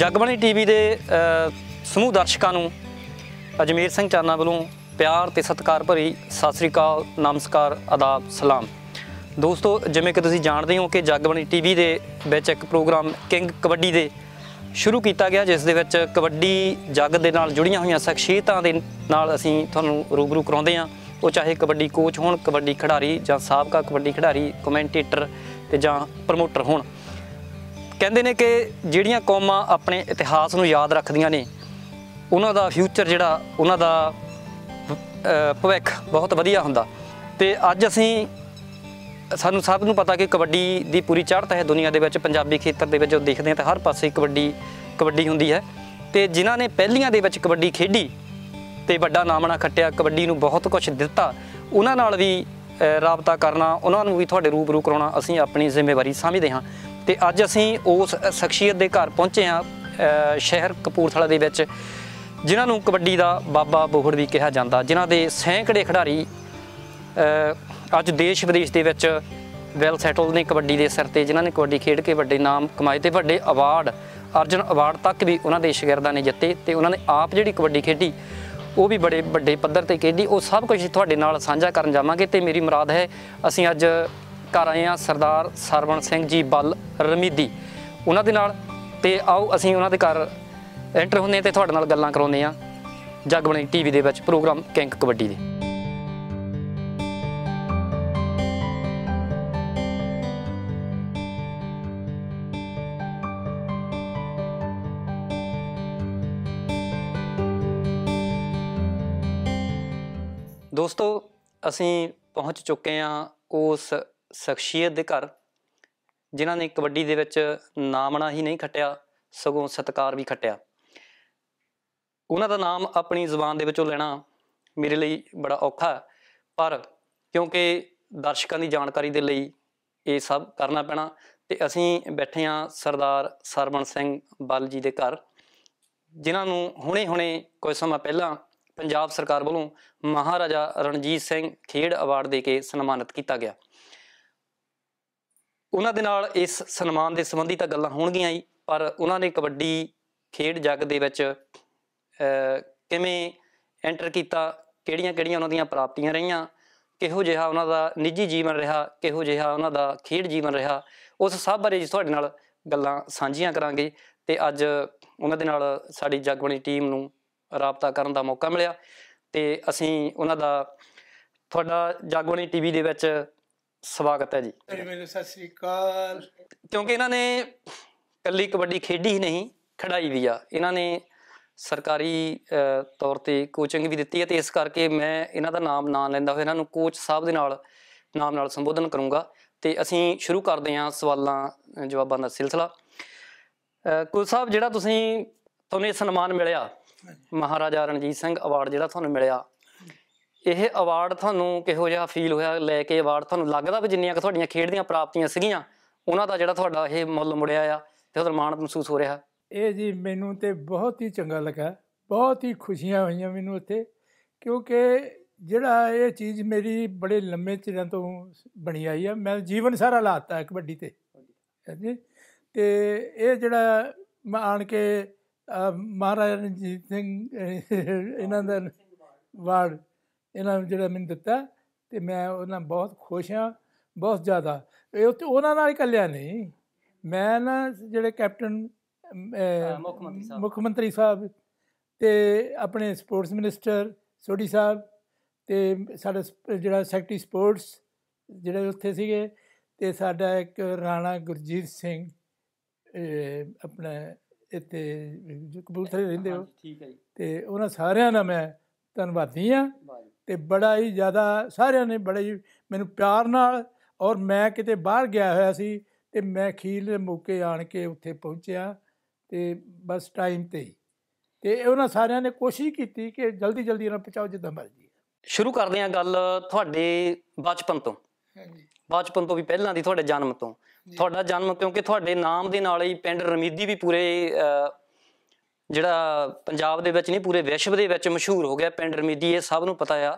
Jagbani TV ਦੇ ਸਮੂਹ ਦਰਸ਼ਕਾਂ ਨੂੰ ਅਜਮੇਰ ਸਿੰਘ ਚਾਨਾ ਵੱਲੋਂ ਪਿਆਰ ਤੇ ਸਤਿਕਾਰ ਭਰੀ ਸਤਿ ਸ੍ਰੀ ਅਕਾਲ ਨਮਸਕਾਰ ਆਦਾਬ ਸਲਾਮ ਦੋਸਤੋ ਜਿਵੇਂ ਕਿ ਤੁਸੀਂ ਜਾਣਦੇ ਹੋ ਕਿ ਜਗਬਾਣੀ ਟੀਵੀ ਦੇ ਵਿੱਚ ਇੱਕ ਪ੍ਰੋਗਰਾਮ ਕਿੰਗ ਕਬੱਡੀ ਦੇ ਸ਼ੁਰੂ ਕੀਤਾ ਗਿਆ ਜਿਸ ਦੇ ਵਿੱਚ ਕਬੱਡੀ ਜੱਗ ਦੇ ਨਾਲ ਜੁੜੀਆਂ ਹੋਈਆਂ ਸ਼ਖਸੀਅਤਾਂ ਦੇ ਨਾਲ ਅਸੀਂ ਤੁਹਾਨੂੰ ਰੂਬਰੂ ਕਰਾਉਂਦੇ ਹਾਂ ਉਹ ਚਾਹੇ ਕਬੱਡੀ ਕੋਚ ਹੋਣ ਕਬੱਡੀ ਖਿਡਾਰੀ ਜਾਂ ਸਾਬਕਾ ਕਬੱਡੀ ਖਿਡਾਰੀ ਕਮੈਂਟੇਟਰ ਤੇ ਜਾਂ ਪ੍ਰਮੋਟਰ ਹੋਣ ਕਹਿੰਦੇ ਨੇ ਕਿ ਜਿਹੜੀਆਂ ਕੌਮਾਂ ਆਪਣੇ ਇਤਿਹਾਸ ਨੂੰ ਯਾਦ ਰੱਖਦੀਆਂ ਨੇ ਉਹਨਾਂ ਦਾ ਫਿਊਚਰ ਜਿਹੜਾ ਉਹਨਾਂ ਦਾ ਭਵਿੱਖ ਬਹੁਤ ਵਧੀਆ ਹੁੰਦਾ ਤੇ ਅੱਜ ਅਸੀਂ ਸਾਨੂੰ ਸਭ ਨੂੰ ਪਤਾ ਕਿ ਕਬੱਡੀ ਦੀ ਪੂਰੀ ਚੜ੍ਹਤ ਹੈ ਦੁਨੀਆ ਦੇ ਵਿੱਚ ਪੰਜਾਬੀ ਖੇਤਰ ਦੇ ਵਿੱਚ ਉਹ ਦੇਖਦੇ ਹਾਂ ਤਾਂ ਹਰ ਪਾਸੇ ਕਬੱਡੀ ਕਬੱਡੀ ਹੁੰਦੀ ਹੈ ਤੇ ਜਿਨ੍ਹਾਂ ਨੇ ਪਹਿਲੀਆਂ ਦੇ ਵਿੱਚ ਕਬੱਡੀ ਖੇਡੀ ਤੇ ਵੱਡਾ ਨਾਮਣਾ ਖੱਟਿਆ ਕਬੱਡੀ ਨੂੰ ਬਹੁਤ ਕੁਝ ਦਿੱਤਾ ਉਹਨਾਂ ਨਾਲ ਵੀ ਰਾਬਤਾ ਕਰਨਾ ਉਹਨਾਂ ਨੂੰ ਵੀ ਤੁਹਾਡੇ ਰੂਬਰੂ ਕਰਾਉਣਾ ਅਸੀਂ ਆਪਣੀ ਜ਼ਿੰਮੇਵਾਰੀ ਸਮਝਦੇ ਹਾਂ ਤੇ ਅੱਜ ਅਸੀਂ ਉਸ ਸ਼ਖਸੀਅਤ ਦੇ ਘਰ ਪਹੁੰਚੇ ਆ ਸ਼ਹਿਰ ਕਪੂਰਥਲਾ ਦੇ ਵਿੱਚ ਜਿਨ੍ਹਾਂ ਨੂੰ ਕਬੱਡੀ ਦਾ ਬਾਬਾ ਬੋਹੜ ਵੀ ਕਿਹਾ ਜਾਂਦਾ ਜਿਨ੍ਹਾਂ ਦੇ ਸੈਂਕੜੇ ਖਿਡਾਰੀ ਅੱਜ ਦੇਸ਼ ਵਿਦੇਸ਼ ਦੇ ਵਿੱਚ ਵੈਲ ਸੈਟਲ ਨੇ ਕਬੱਡੀ ਦੇ ਸਿਰ ਤੇ ਜਿਨ੍ਹਾਂ ਨੇ ਕਬੱਡੀ ਖੇਡ ਕੇ ਵੱਡੇ ਨਾਮ ਕਮਾਏ ਤੇ ਵੱਡੇ ਅਵਾਰਡ ਅਰਜਨ ਅਵਾਰਡ ਤੱਕ ਵੀ ਉਹਨਾਂ ਦੇ ਸ਼ਾਗਿਰਦਾਂ ਨੇ ਜਿੱਤੇ ਤੇ ਉਹਨਾਂ ਨੇ ਆਪ ਜਿਹੜੀ ਕਬੱਡੀ ਖੇਡੀ ਉਹ ਵੀ ਬੜੇ ਵੱਡੇ ਪੱਧਰ ਤੇ ਖੇਡੀ ਉਹ ਸਭ ਕੁਝ ਤੁਹਾਡੇ ਨਾਲ ਸਾਂਝਾ ਕਰਨ ਜਾਵਾਂਗੇ ਤੇ ਮੇਰੀ ਮਰਾਦ ਹੈ ਅਸੀਂ ਅੱਜ ਕਰ ਆਏ ਆ ਸਰਦਾਰ ਸਰਵਣ ਸਿੰਘ ਜੀ ਬਲ ਰਮੀਦੀ ਉਹਨਾਂ ਦੇ ਨਾਲ ਤੇ ਆਓ ਅਸੀਂ ਉਹਨਾਂ ਦੇ ਘਰ ਐਂਟਰ ਹੁੰਦੇ ਤੇ ਤੁਹਾਡੇ ਨਾਲ ਗੱਲਾਂ ਕਰਾਉਂਦੇ ਆ ਜਗਬਣੀ ਟੀਵੀ ਦੇ ਵਿੱਚ ਪ੍ਰੋਗਰਾਮ ਕਿੰਕ ਕਬੱਡੀ ਦੇ ਦੋਸਤੋ ਅਸੀਂ ਪਹੁੰਚ ਚੁੱਕੇ ਆ ਉਸ ਸ਼ਖਸੀਅਤ ਦੇ ਘਰ ਜਿਨ੍ਹਾਂ ਨੇ ਕਬੱਡੀ ਦੇ ਵਿੱਚ ਨਾਮਣਾ ਹੀ ਨਹੀਂ ਖਟਿਆ ਸਗੋਂ ਸਤਕਾਰ ਵੀ ਖਟਿਆ ਉਹਨਾਂ ਦਾ ਨਾਮ ਆਪਣੀ ਜ਼ੁਬਾਨ ਦੇ ਵਿੱਚੋਂ ਲੈਣਾ ਮੇਰੇ ਲਈ ਬੜਾ ਔਖਾ ਪਰ ਕਿਉਂਕਿ ਦਰਸ਼ਕਾਂ ਦੀ ਜਾਣਕਾਰੀ ਦੇ ਲਈ ਇਹ ਸਭ ਕਰਨਾ ਪੈਣਾ ਤੇ ਅਸੀਂ ਬੈਠੇ ਹਾਂ ਸਰਦਾਰ ਸਰਵਣ ਸਿੰਘ ਬਲ ਜੀ ਦੇ ਘਰ ਜਿਨ੍ਹਾਂ ਨੂੰ ਹੁਣੇ-ਹੁਣੇ ਕੁਝ ਸਮਾਂ ਪਹਿਲਾਂ ਪੰਜਾਬ ਸਰਕਾਰ ਵੱਲੋਂ ਮਹਾਰਾਜਾ ਰਣਜੀਤ ਸਿੰਘ ਖੇਡ ਅਵਾਰਡ ਦੇ ਕੇ ਸਨਮਾਨਿਤ ਕੀਤਾ ਗਿਆ ਉਹਨਾਂ ਦੇ ਨਾਲ ਇਸ ਸਨਮਾਨ ਦੇ ਸੰਬੰਧੀ ਤਾਂ ਗੱਲਾਂ ਹੋਣਗੀਆਂ ਹੀ ਪਰ ਉਹਨਾਂ ਨੇ ਕਬੱਡੀ ਖੇਡ ਜਗ ਦੇ ਵਿੱਚ ਕਿਵੇਂ ਐਂਟਰ ਕੀਤਾ ਕਿਹੜੀਆਂ-ਕਿਹੜੀਆਂ ਉਹਨਾਂ ਦੀਆਂ ਪ੍ਰਾਪਤੀਆਂ ਰਹੀਆਂ ਕਿਹੋ ਜਿਹਾ ਉਹਨਾਂ ਦਾ ਨਿੱਜੀ ਜੀਵਨ ਰਿਹਾ ਕਿਹੋ ਜਿਹਾ ਉਹਨਾਂ ਦਾ ਖੇਡ ਜੀਵਨ ਰਿਹਾ ਉਸ ਸਭ ਬਾਰੇ ਜੀ ਤੁਹਾਡੇ ਨਾਲ ਗੱਲਾਂ ਸਾਂਝੀਆਂ ਕਰਾਂਗੇ ਤੇ ਅੱਜ ਉਹਨਾਂ ਦੇ ਨਾਲ ਸਾਡੀ ਜਗਵਣੀ ਟੀਮ ਨੂੰ ਰਾਬਤਾ ਕਰਨ ਦਾ ਮੌਕਾ ਮਿਲਿਆ ਤੇ ਅਸੀਂ ਉਹਨਾਂ ਦਾ ਤੁਹਾਡਾ ਜਾਗੋਣੀ ਟੀਵੀ ਦੇ ਵਿੱਚ ਸਵਾਗਤ ਹੈ ਜੀ ਮੈਨੂੰ ਸਤਿ ਸ੍ਰੀ ਅਕਾਲ ਕਿਉਂਕਿ ਇਹਨਾਂ ਨੇ ਕੱਲੀ ਕਬੱਡੀ ਖੇਡੀ ਹੀ ਨਹੀਂ ਖੜਾਈ ਵੀ ਆ ਇਹਨਾਂ ਨੇ ਸਰਕਾਰੀ ਤੌਰ ਤੇ ਕੋਚਿੰਗ ਵੀ ਦਿੱਤੀ ਹੈ ਤੇ ਇਸ ਕਰਕੇ ਮੈਂ ਇਹਨਾਂ ਦਾ ਨਾਮ ਨਾ ਲੈਂਦਾ ਹੋਇਆ ਇਹਨਾਂ ਨੂੰ ਕੋਚ ਸਾਹਿਬ ਦੇ ਨਾਲ ਨਾਮ ਨਾਲ ਸੰਬੋਧਨ ਕਰੂੰਗਾ ਤੇ ਅਸੀਂ ਸ਼ੁਰੂ ਕਰਦੇ ਹਾਂ ਸਵਾਲਾਂ ਜਵਾਬਾਂ ਦਾ ਸਿਲਸਿਲਾ ਕੋਚ ਸਾਹਿਬ ਜਿਹੜਾ ਤੁਸੀਂ ਤੁਹਾਨੂੰ ਇਹ ਸਨਮਾਨ ਮਿਲਿਆ ਮਹਾਰਾਜਾ ਰਣਜੀਤ ਸਿੰਘ ਅਵਾਰਡ ਜਿਹੜਾ ਤੁਹਾਨੂੰ ਮਿਲਿਆ ਇਹ ਅਵਾਰਡ ਤੁਹਾਨੂੰ ਕਿਹੋ ਜਿਹਾ ਫੀਲ ਹੋਇਆ ਲੈ ਕੇ ਅਵਾਰਡ ਤੁਹਾਨੂੰ ਲੱਗਦਾ ਵੀ ਜਿੰਨੀਆਂ ਕਿ ਤੁਹਾਡੀਆਂ ਖੇਡ ਦੀਆਂ ਪ੍ਰਾਪਤੀਆਂ ਸੀਗੀਆਂ ਉਹਨਾਂ ਦਾ ਜਿਹੜਾ ਤੁਹਾਡਾ ਇਹ ਮੁੱਲ ਮੁੜਿਆ ਆ ਤੇ ਉਹਦਾ ਮਾਣ ਮਹਿਸੂਸ ਹੋ ਰਿਹਾ ਇਹ ਜੀ ਮੈਨੂੰ ਤੇ ਬਹੁਤ ਹੀ ਚੰਗਾ ਲੱਗਾ ਬਹੁਤ ਹੀ ਖੁਸ਼ੀਆਂ ਹੋਈਆਂ ਮੈਨੂੰ ਉੱਥੇ ਕਿਉਂਕਿ ਜਿਹੜਾ ਇਹ ਚੀਜ਼ ਮੇਰੀ ਬੜੇ ਲੰਮੇ ਚਿਰਾਂ ਤੋਂ ਬਣੀ ਆਈ ਆ ਮੈਂ ਜੀਵਨ ਸਾਰਾ ਲਾਤਾ ਕਬੱਡੀ ਤੇ ਜੀ ਤੇ ਇਹ ਜਿਹੜਾ ਮੈਂ ਆਣ ਕੇ ਮਹਾਰਾਜਾ ਰਣਜੀਤ ਸਿੰਘ ਇਹਨਾਂ ਦਾ ਵਾਰਡ ਇਹਨਾਂ ਨੂੰ ਜਿਹੜਾ ਮੈਨੂੰ ਦਿੱਤਾ ਤੇ ਮੈਂ ਉਹਨਾਂ ਬਹੁਤ ਖੁਸ਼ ਹਾਂ ਬਹੁਤ ਜ਼ਿਆਦਾ ਇਹ ਉੱਤੇ ਉਹਨਾਂ ਨਾਲ ਇਕੱਲਿਆ ਨਹੀਂ ਮੈਂ ਨਾ ਜਿਹੜੇ ਕੈਪਟਨ ਮੁੱਖ ਮੰਤਰੀ ਸਾਹਿਬ ਮੁੱਖ ਮੰਤਰੀ ਸਾਹਿਬ ਤੇ ਆਪਣੇ ਸਪੋਰਟਸ ਮਿਨਿਸਟਰ ਸੋਢੀ ਸਾਹਿਬ ਤੇ ਸਾਡਾ ਜਿਹੜਾ ਸੈਕਟਰੀ ਸਪੋਰਟਸ ਜਿਹੜੇ ਉੱਥੇ ਸੀਗੇ ਤੇ ਸਾਡਾ ਇੱਕ ਰਾਣਾ ਗੁਰਜੀਤ ਸਿੰਘ ਆਪਣੇ ਇੱਥੇ ਕਬੂਤਰੇ ਰਹਿੰਦੇ ਹੋ ਠੀਕ ਹੈ ਜੀ ਤੇ ਉਹਨਾਂ ਸਾਰਿਆਂ ਦਾ ਮੈਂ ਧੰਨਵਾਦੀ ਆ ਤੇ ਬੜਾ ਹੀ ਜ਼ਿਆਦਾ ਸਾਰਿਆਂ ਨੇ ਬੜੇ ਹੀ ਮੈਨੂੰ ਪਿਆਰ ਨਾਲ ਔਰ ਮੈਂ ਕਿਤੇ ਬਾਹਰ ਗਿਆ ਹੋਇਆ ਸੀ ਤੇ ਮੈਂ ਖੀਲ ਦੇ ਮੌਕੇ ਆਣ ਕੇ ਉੱਥੇ ਪਹੁੰਚਿਆ ਤੇ ਬਸ ਟਾਈਮ ਤੇ ਹੀ ਤੇ ਉਹਨਾਂ ਸਾਰਿਆਂ ਨੇ ਕੋਸ਼ਿਸ਼ ਕੀਤੀ ਕਿ ਜਲਦੀ ਜਲਦੀ ਇਹਨਾਂ ਪਹੁੰਚਾਓ ਜਿੱਦਾਂ ਮਰਜ਼ੀ ਸ਼ੁਰੂ ਕਰਦੇ ਆ ਗੱਲ ਤੁਹਾਡੇ ਬਚਪਨ ਤੋਂ ਹਾਂਜੀ ਬਚਪਨ ਤੋਂ ਵੀ ਪਹਿਲਾਂ ਦੀ ਤੁਹਾਡੇ ਜਨਮ ਤੋਂ ਤੁਹਾਡਾ ਜਨਮ ਕਿਉਂਕਿ ਤੁਹਾਡੇ ਨਾਮ ਦੇ ਨਾਲ ਹੀ ਪਿੰਡ ਰਮੀਦੀ ਵੀ ਪੂਰੇ ਜਿਹੜਾ ਪੰਜਾਬ ਦੇ ਵਿੱਚ ਨਹੀਂ ਪੂਰੇ ਵਿਸ਼ਵ ਦੇ ਵਿੱਚ ਮਸ਼ਹੂਰ ਹੋ ਗਿਆ ਪਿੰਡ ਰਮੀਦੀ ਇਹ ਸਭ ਨੂੰ ਪਤਾ ਆ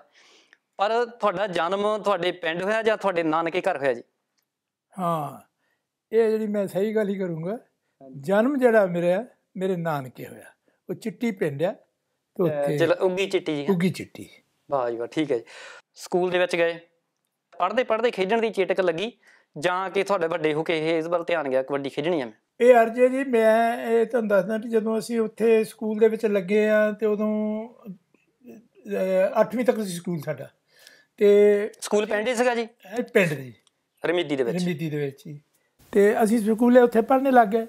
ਪਰ ਤੁਹਾਡਾ ਜਨਮ ਤੁਹਾਡੇ ਪਿੰਡ ਹੋਇਆ ਜਾਂ ਤੁਹਾਡੇ ਨਾਨਕੇ ਘਰ ਹੋਇਆ ਜੀ ਹਾਂ ਇਹ ਜਿਹੜੀ ਮੈਂ ਸਹੀ ਗੱਲ ਹੀ ਕਰੂੰਗਾ ਜਨਮ ਜਿਹੜਾ ਮੇਰਾ ਮੇਰੇ ਨਾਨਕੇ ਹੋਇਆ ਉਹ ਚਿੱਟੀ ਪਿੰਡ ਆ ਤੇ ਉੱਥੇ ਚਲ ਉੱਗੀ ਚਿੱਟੀ ਜੀ ਉੱਗੀ ਚਿੱਟੀ ਵਾਹ ਜੀ ਵਾਹ ਠੀਕ ਹੈ ਜੀ ਸਕੂਲ ਦੇ ਵਿੱਚ ਗਏ ਪੜ੍ਹਦੇ ਪੜ੍ਹਦੇ ਖੇਡਣ ਦੀ ਚੇਟਕ ਲੱਗੀ ਜਾਂ ਕਿ ਤੁਹਾਡੇ ਵੱਡੇ ਹੋ ਕੇ ਇਹ ਇਸ ਵੱਲ ਧਿਆਨ ਗਿਆ ਕਬੱਡੀ ਖੇਡਣੀ ਆ ਮੈਂ ਇਹ ਅਰਜੇ ਜੀ ਮੈਂ ਇਹ ਤੁਹਾਨੂੰ ਦੱਸਦਾ ਕਿ ਜਦੋਂ ਅਸੀਂ ਉੱਥੇ ਸਕੂਲ ਦੇ ਵਿੱਚ ਲੱਗੇ ਆ ਤੇ ਉਦੋਂ 8ਵੀਂ ਤੱਕ ਸੀ ਸਕੂਲ ਸਾਡਾ ਤੇ ਸਕੂਲ ਪਿੰਡ ਹੀ ਸੀਗਾ ਜੀ ਪਿੰਡ ਜੀ ਰਮੀਦੀ ਦੇ ਵਿੱਚ ਰਮੀਦੀ ਦੇ ਵਿੱਚ ਜੀ ਤੇ ਅਸੀਂ ਸਕੂਲੇ ਉੱਥੇ ਪੜ੍ਹਨੇ ਲੱਗ ਗਏ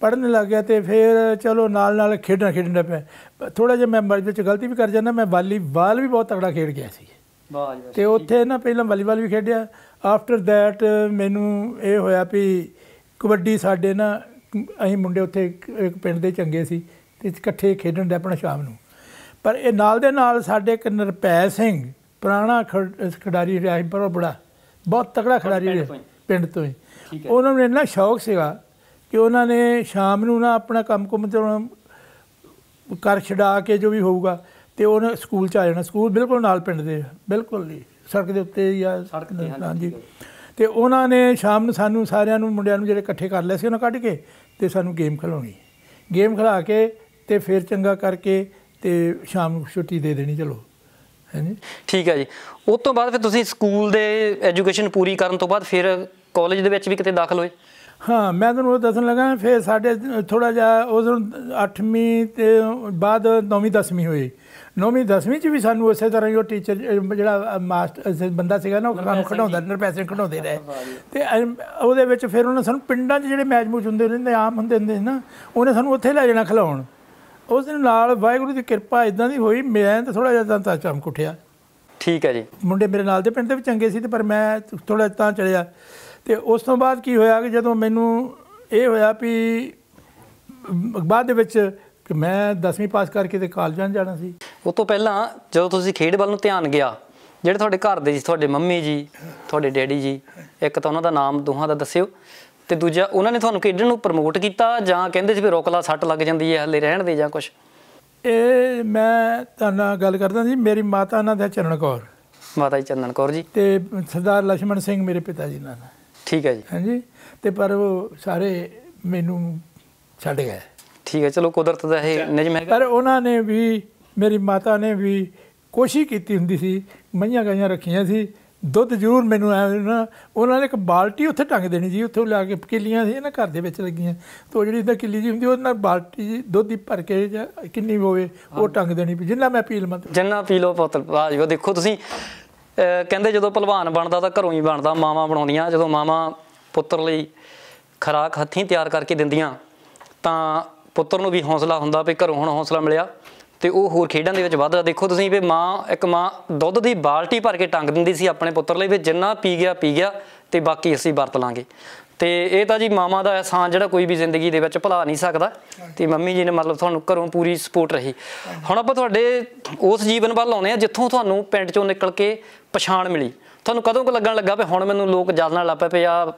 ਪੜਨ ਲੱਗ ਗਿਆ ਤੇ ਫਿਰ ਚਲੋ ਨਾਲ ਨਾਲ ਖੇਡਣਾ ਖੇਡਣਾ ਪਿਆ ਥੋੜਾ ਜਿਹਾ ਮੈਂ ਮਰਜ਼ੀ ਵਿੱਚ ਗਲਤੀ ਵੀ ਕਰ ਜਾਂਦਾ ਮੈਂ ਵਾਲੀਬਾਲ ਵੀ ਬਹੁਤ ਤਕੜਾ ਖੇਡ ਗਿਆ ਸੀ ਵਾਹ ਜੀ ਤੇ ਉੱਥੇ ਨਾ ਪਹਿਲਾਂ ਵਾਲੀਬਾਲ ਵੀ ਖੇਡਿਆ ਆਫਟਰ ਥੈਟ ਮੈਨੂੰ ਇਹ ਹੋਇਆ ਵੀ ਕਬੱਡੀ ਸਾਡੇ ਨਾ ਅਸੀਂ ਮੁੰਡੇ ਉੱਥੇ ਇੱਕ ਪਿੰਡ ਦੇ ਚੰਗੇ ਸੀ ਤੇ ਇਕੱਠੇ ਖੇਡਣ ਦੇ ਆਪਣਾ ਸ਼ਾਮ ਨੂੰ ਪਰ ਇਹ ਨਾਲ ਦੇ ਨਾਲ ਸਾਡੇ ਇੱਕ ਨਰਪੈ ਸਿੰਘ ਪੁਰਾਣਾ ਖਿਡਾਰੀ ਰਿਹਾ ਸੀ ਪਰ ਬੜਾ ਬਹੁਤ ਤਕੜਾ ਖਿਡਾਰੀ ਰਿਹਾ ਪਿੰਡ ਤੋਂ ਹੀ ਉਹਨਾਂ ਨੂੰ ਇੰਨਾ ਸ਼ੌਕ ਸੀਗਾ ਕਿ ਉਹਨਾਂ ਨੇ ਸ਼ਾਮ ਨੂੰ ਨਾ ਆਪਣਾ ਕੰਮ ਕੁਮ ਤੇ ਕਰ ਛਡਾ ਕੇ ਜੋ ਵੀ ਹੋਊਗਾ ਤੇ ਉਹਨਾਂ ਸਕੂਲ ਚ ਆ ਜਾਣਾ ਸਕੂਲ ਬਿਲਕੁਲ ਨਾਲ ਪਿੰਡ ਦੇ ਬਿਲਕੁਲ ਨਹੀਂ ਸੜਕ ਦੇ ਉੱਤੇ ਜਾਂ ਸੜਕ ਦੇ ਹਾਂਜੀ ਤੇ ਉਹਨਾਂ ਨੇ ਸ਼ਾਮ ਨੂੰ ਸਾਨੂੰ ਸਾਰਿਆਂ ਨੂੰ ਮੁੰਡਿਆਂ ਨੂੰ ਜਿਹੜੇ ਇਕੱਠੇ ਕਰ ਲਿਆ ਸੀ ਉਹਨਾਂ ਕੱਢ ਕੇ ਤੇ ਸਾਨੂੰ ਗੇਮ ਖਿਲਾਉਣੀ ਗੇਮ ਖਿਲਾ ਕੇ ਤੇ ਫਿਰ ਚੰਗਾ ਕਰਕੇ ਤੇ ਸ਼ਾਮ ਨੂੰ ਛੁੱਟੀ ਦੇ ਦੇਣੀ ਚਲੋ ਨਹੀਂ ਠੀਕ ਹੈ ਜੀ ਉਸ ਤੋਂ ਬਾਅਦ ਫਿਰ ਤੁਸੀਂ ਸਕੂਲ ਦੇ ਐਜੂਕੇਸ਼ਨ ਪੂਰੀ ਕਰਨ ਤੋਂ ਬਾਅਦ ਫਿਰ ਕਾਲਜ ਦੇ ਵਿੱਚ ਵੀ ਕਿਤੇ ਦਾਖਲ ਹੋਏ ਹਾਂ ਮੈਂ ਤੁਹਾਨੂੰ ਉਹ ਦੱਸਣ ਲੱਗਾ ਫਿਰ ਸਾਡੇ ਥੋੜਾ ਜਿਹਾ ਉਸ 8ਵੀਂ ਤੇ ਬਾਅਦ 9ਵੀਂ 10ਵੀਂ ਹੋਈ ਨੌਵੀਂ 10ਵੀਂ ਚ ਵੀ ਸਾਨੂੰ ਉਸੇ ਤਰ੍ਹਾਂ ਹੀ ਉਹ ਟੀਚਰ ਜਿਹੜਾ ਮਾਸਟਰ ਬੰਦਾ ਸੀਗਾ ਨਾ ਉਹ ਸਾਨੂੰ ਖੜਾਉਂਦਾ ਪੈਸੇ ਖੜਾਉਂਦੇ ਰਹੇ ਤੇ ਉਹਦੇ ਵਿੱਚ ਫਿਰ ਉਹਨਾਂ ਸਾਨੂੰ ਪਿੰਡਾਂ 'ਚ ਜਿਹੜੇ ਮੈਚ ਮੂਚ ਹੁੰਦੇ ਰਹਿੰਦੇ ਆਮ ਹੁੰਦੇ ਹੁੰਦੇ ਨਾ ਉਹਨੇ ਸਾਨੂੰ ਉੱਥੇ ਲੈ ਜਾਣਾ ਖਲਾਉਣ ਉਸ ਦਿਨ ਨਾਲ ਵਾਹਿਗੁਰੂ ਦੀ ਕਿਰਪਾ ਇਦਾਂ ਦੀ ਹੋਈ ਮੈਂ ਤਾਂ ਥੋੜਾ ਜਿਹਾ ਤਾਂ ਚਮਕ ਉੱਠਿਆ ਠੀਕ ਹੈ ਜੀ ਮੁੰਡੇ ਮੇਰੇ ਨਾਲ ਦੇ ਪਿੰਡ ਦੇ ਵੀ ਚੰਗੇ ਸੀ ਤੇ ਪਰ ਮੈਂ ਥੋੜਾ ਤਾਂ ਚੜਿਆ ਤੇ ਉਸ ਤੋਂ ਬਾਅਦ ਕੀ ਹੋਇਆ ਕਿ ਜਦੋਂ ਮੈਨੂੰ ਇਹ ਹੋਇਆ ਵੀ ਬਾਅਦ ਦੇ ਵਿੱਚ ਕਿ ਮੈਂ 10ਵੀਂ ਪਾਸ ਕਰਕੇ ਤੇ ਕਾਲਜਾਂ ਜਾਣਾ ਸੀ ਉਹ ਤੋਂ ਪਹਿਲਾਂ ਜਦੋਂ ਤੁਸੀਂ ਖੇਡ ਵੱਲ ਨੂੰ ਧਿਆਨ ਗਿਆ ਜਿਹੜੇ ਤੁਹਾਡੇ ਘਰ ਦੇ ਜੀ ਤੁਹਾਡੇ ਮੰਮੀ ਜੀ ਤੁਹਾਡੇ ਡੈਡੀ ਜੀ ਇੱਕ ਤਾਂ ਉਹਨਾਂ ਦਾ ਨਾਮ ਦੋਹਾਂ ਦਾ ਦੱਸਿਓ ਤੇ ਦੂਜਾ ਉਹਨਾਂ ਨੇ ਤੁਹਾਨੂੰ ਖੇਡਣ ਨੂੰ ਪ੍ਰਮੋਟ ਕੀਤਾ ਜਾਂ ਕਹਿੰਦੇ ਸੀ ਵੀ ਰੋਕਲਾ ਸੱਟ ਲੱਗ ਜਾਂਦੀ ਹੈ ਹਲੇ ਰਹਿਣ ਦੇ ਜਾਂ ਕੁਝ ਇਹ ਮੈਂ ਤੁਹਾਨੂੰ ਗੱਲ ਕਰਦਾ ਜੀ ਮੇਰੀ ਮਾਤਾ ਨਾਂ ਦਾ ਚਰਨ ਕੌਰ ਮਾਤਾ ਜੀ ਚੰਨਨ ਕੌਰ ਜੀ ਤੇ ਸਰਦਾਰ ਲక్ష్మణ ਸਿੰਘ ਮੇਰੇ ਪਿਤਾ ਜੀ ਨਾਲ ਠੀਕ ਹੈ ਜੀ ਹਾਂਜੀ ਤੇ ਪਰ ਉਹ ਸਾਰੇ ਮੈਨੂੰ ਛੱਡ ਗਏ ਠੀਕ ਹੈ ਚਲੋ ਕੁਦਰਤ ਦਾ ਇਹ ਨਿਯਮ ਹੈ ਪਰ ਉਹਨਾਂ ਨੇ ਵੀ ਮੇਰੀ ਮਾਤਾ ਨੇ ਵੀ ਕੋਸ਼ਿਸ਼ ਕੀਤੀ ਹੁੰਦੀ ਸੀ ਮਈਆਂ ਗਾਈਆਂ ਰੱਖੀਆਂ ਸੀ ਦੁੱਧ ਜ਼ਰੂਰ ਮੈਨੂੰ ਨਾ ਉਹਨਾਂ ਨੇ ਇੱਕ ਬਾਲਟੀ ਉੱਥੇ ਟੰਗ ਦੇਣੀ ਜੀ ਉੱਥੋਂ ਲਿਆ ਕੇ ਕਿੱਲੀਆਂ ਸੀ ਨਾ ਘਰ ਦੇ ਵਿੱਚ ਲੱਗੀਆਂ ਤੋ ਜਿਹੜੀ ਇਹਦਾ ਕਿੱਲੀ ਜੀ ਹੁੰਦੀ ਉਹਨਾਂ ਨਾਲ ਬਾਲਟੀ ਦੁੱਧ ਦੀ ਭਰ ਕੇ ਕਿੰਨੀ ਹੋਵੇ ਉਹ ਟੰਗ ਦੇਣੀ ਜਿੰਨਾ ਮੈਂ ਪੀਲ ਲਵਾਂ ਜਿੰਨਾ ਪੀ ਲਓ ਪੁੱਤ ਜੋ ਦੇਖੋ ਤੁਸੀਂ ਕਹਿੰਦੇ ਜਦੋਂ ਪਹਿਲਵਾਨ ਬਣਦਾ ਤਾਂ ਘਰੋਂ ਹੀ ਬਣਦਾ ਮਾਵਾ ਬਣਾਉਂਦੀਆਂ ਜਦੋਂ ਮਾਵਾ ਪੁੱਤਰ ਲਈ ਖਰਾਕ ਹੱਥੀਂ ਤਿਆਰ ਕਰਕੇ ਦਿੰਦੀਆਂ ਤਾਂ ਪੁੱਤਰ ਨੂੰ ਵੀ ਹੌਸਲਾ ਹੁੰਦਾ ਵੀ ਘਰੋਂ ਹੁਣ ਹੌਸਲਾ ਮਿਲਿਆ ਤੇ ਉਹ ਹੋਰ ਖੇਡਾਂ ਦੇ ਵਿੱਚ ਵੱਧਦਾ ਦੇਖੋ ਤੁਸੀਂ ਵੀ ਮਾਂ ਇੱਕ ਮਾਂ ਦੁੱਧ ਦੀ ਬਾਲਟੀ ਭਰ ਕੇ ਟੰਗ ਦਿੰਦੀ ਸੀ ਆਪਣੇ ਪੁੱਤਰ ਲਈ ਵੀ ਜਿੰਨਾ ਪੀ ਗਿਆ ਪੀ ਗਿਆ ਤੇ ਬਾਕੀ ਅਸੀਂ ਵਰਤ ਲਾਂਗੇ ਤੇ ਇਹ ਤਾਂ ਜੀ ਮਾਮਾ ਦਾ ਅਹਿਸਾਨ ਜਿਹੜਾ ਕੋਈ ਵੀ ਜ਼ਿੰਦਗੀ ਦੇ ਵਿੱਚ ਭੁਲਾ ਨਹੀਂ ਸਕਦਾ ਤੇ ਮੰਮੀ ਜੀ ਨੇ ਮਤਲਬ ਤੁਹਾਨੂੰ ਘਰੋਂ ਪੂਰੀ ਸਪੋਰਟ ਰਹੀ ਹੁਣ ਆਪਾਂ ਤੁਹਾਡੇ ਉਸ ਜੀਵਨ ਵੱਲ ਆਉਨੇ ਆ ਜਿੱਥੋਂ ਤੁਹਾਨੂੰ ਪਿੰਡ ਚੋਂ ਨਿਕਲ ਕੇ ਪਛਾਣ ਮਿਲੀ ਤੁਹਾਨੂੰ ਕਦੋਂ ਕੁ ਲੱਗਣ ਲੱਗਾ ਵੀ ਹੁਣ ਮੈਨੂੰ ਲੋਕ ਜਾਣਨ ਲੱਪੇ ਪਿਆ ਆ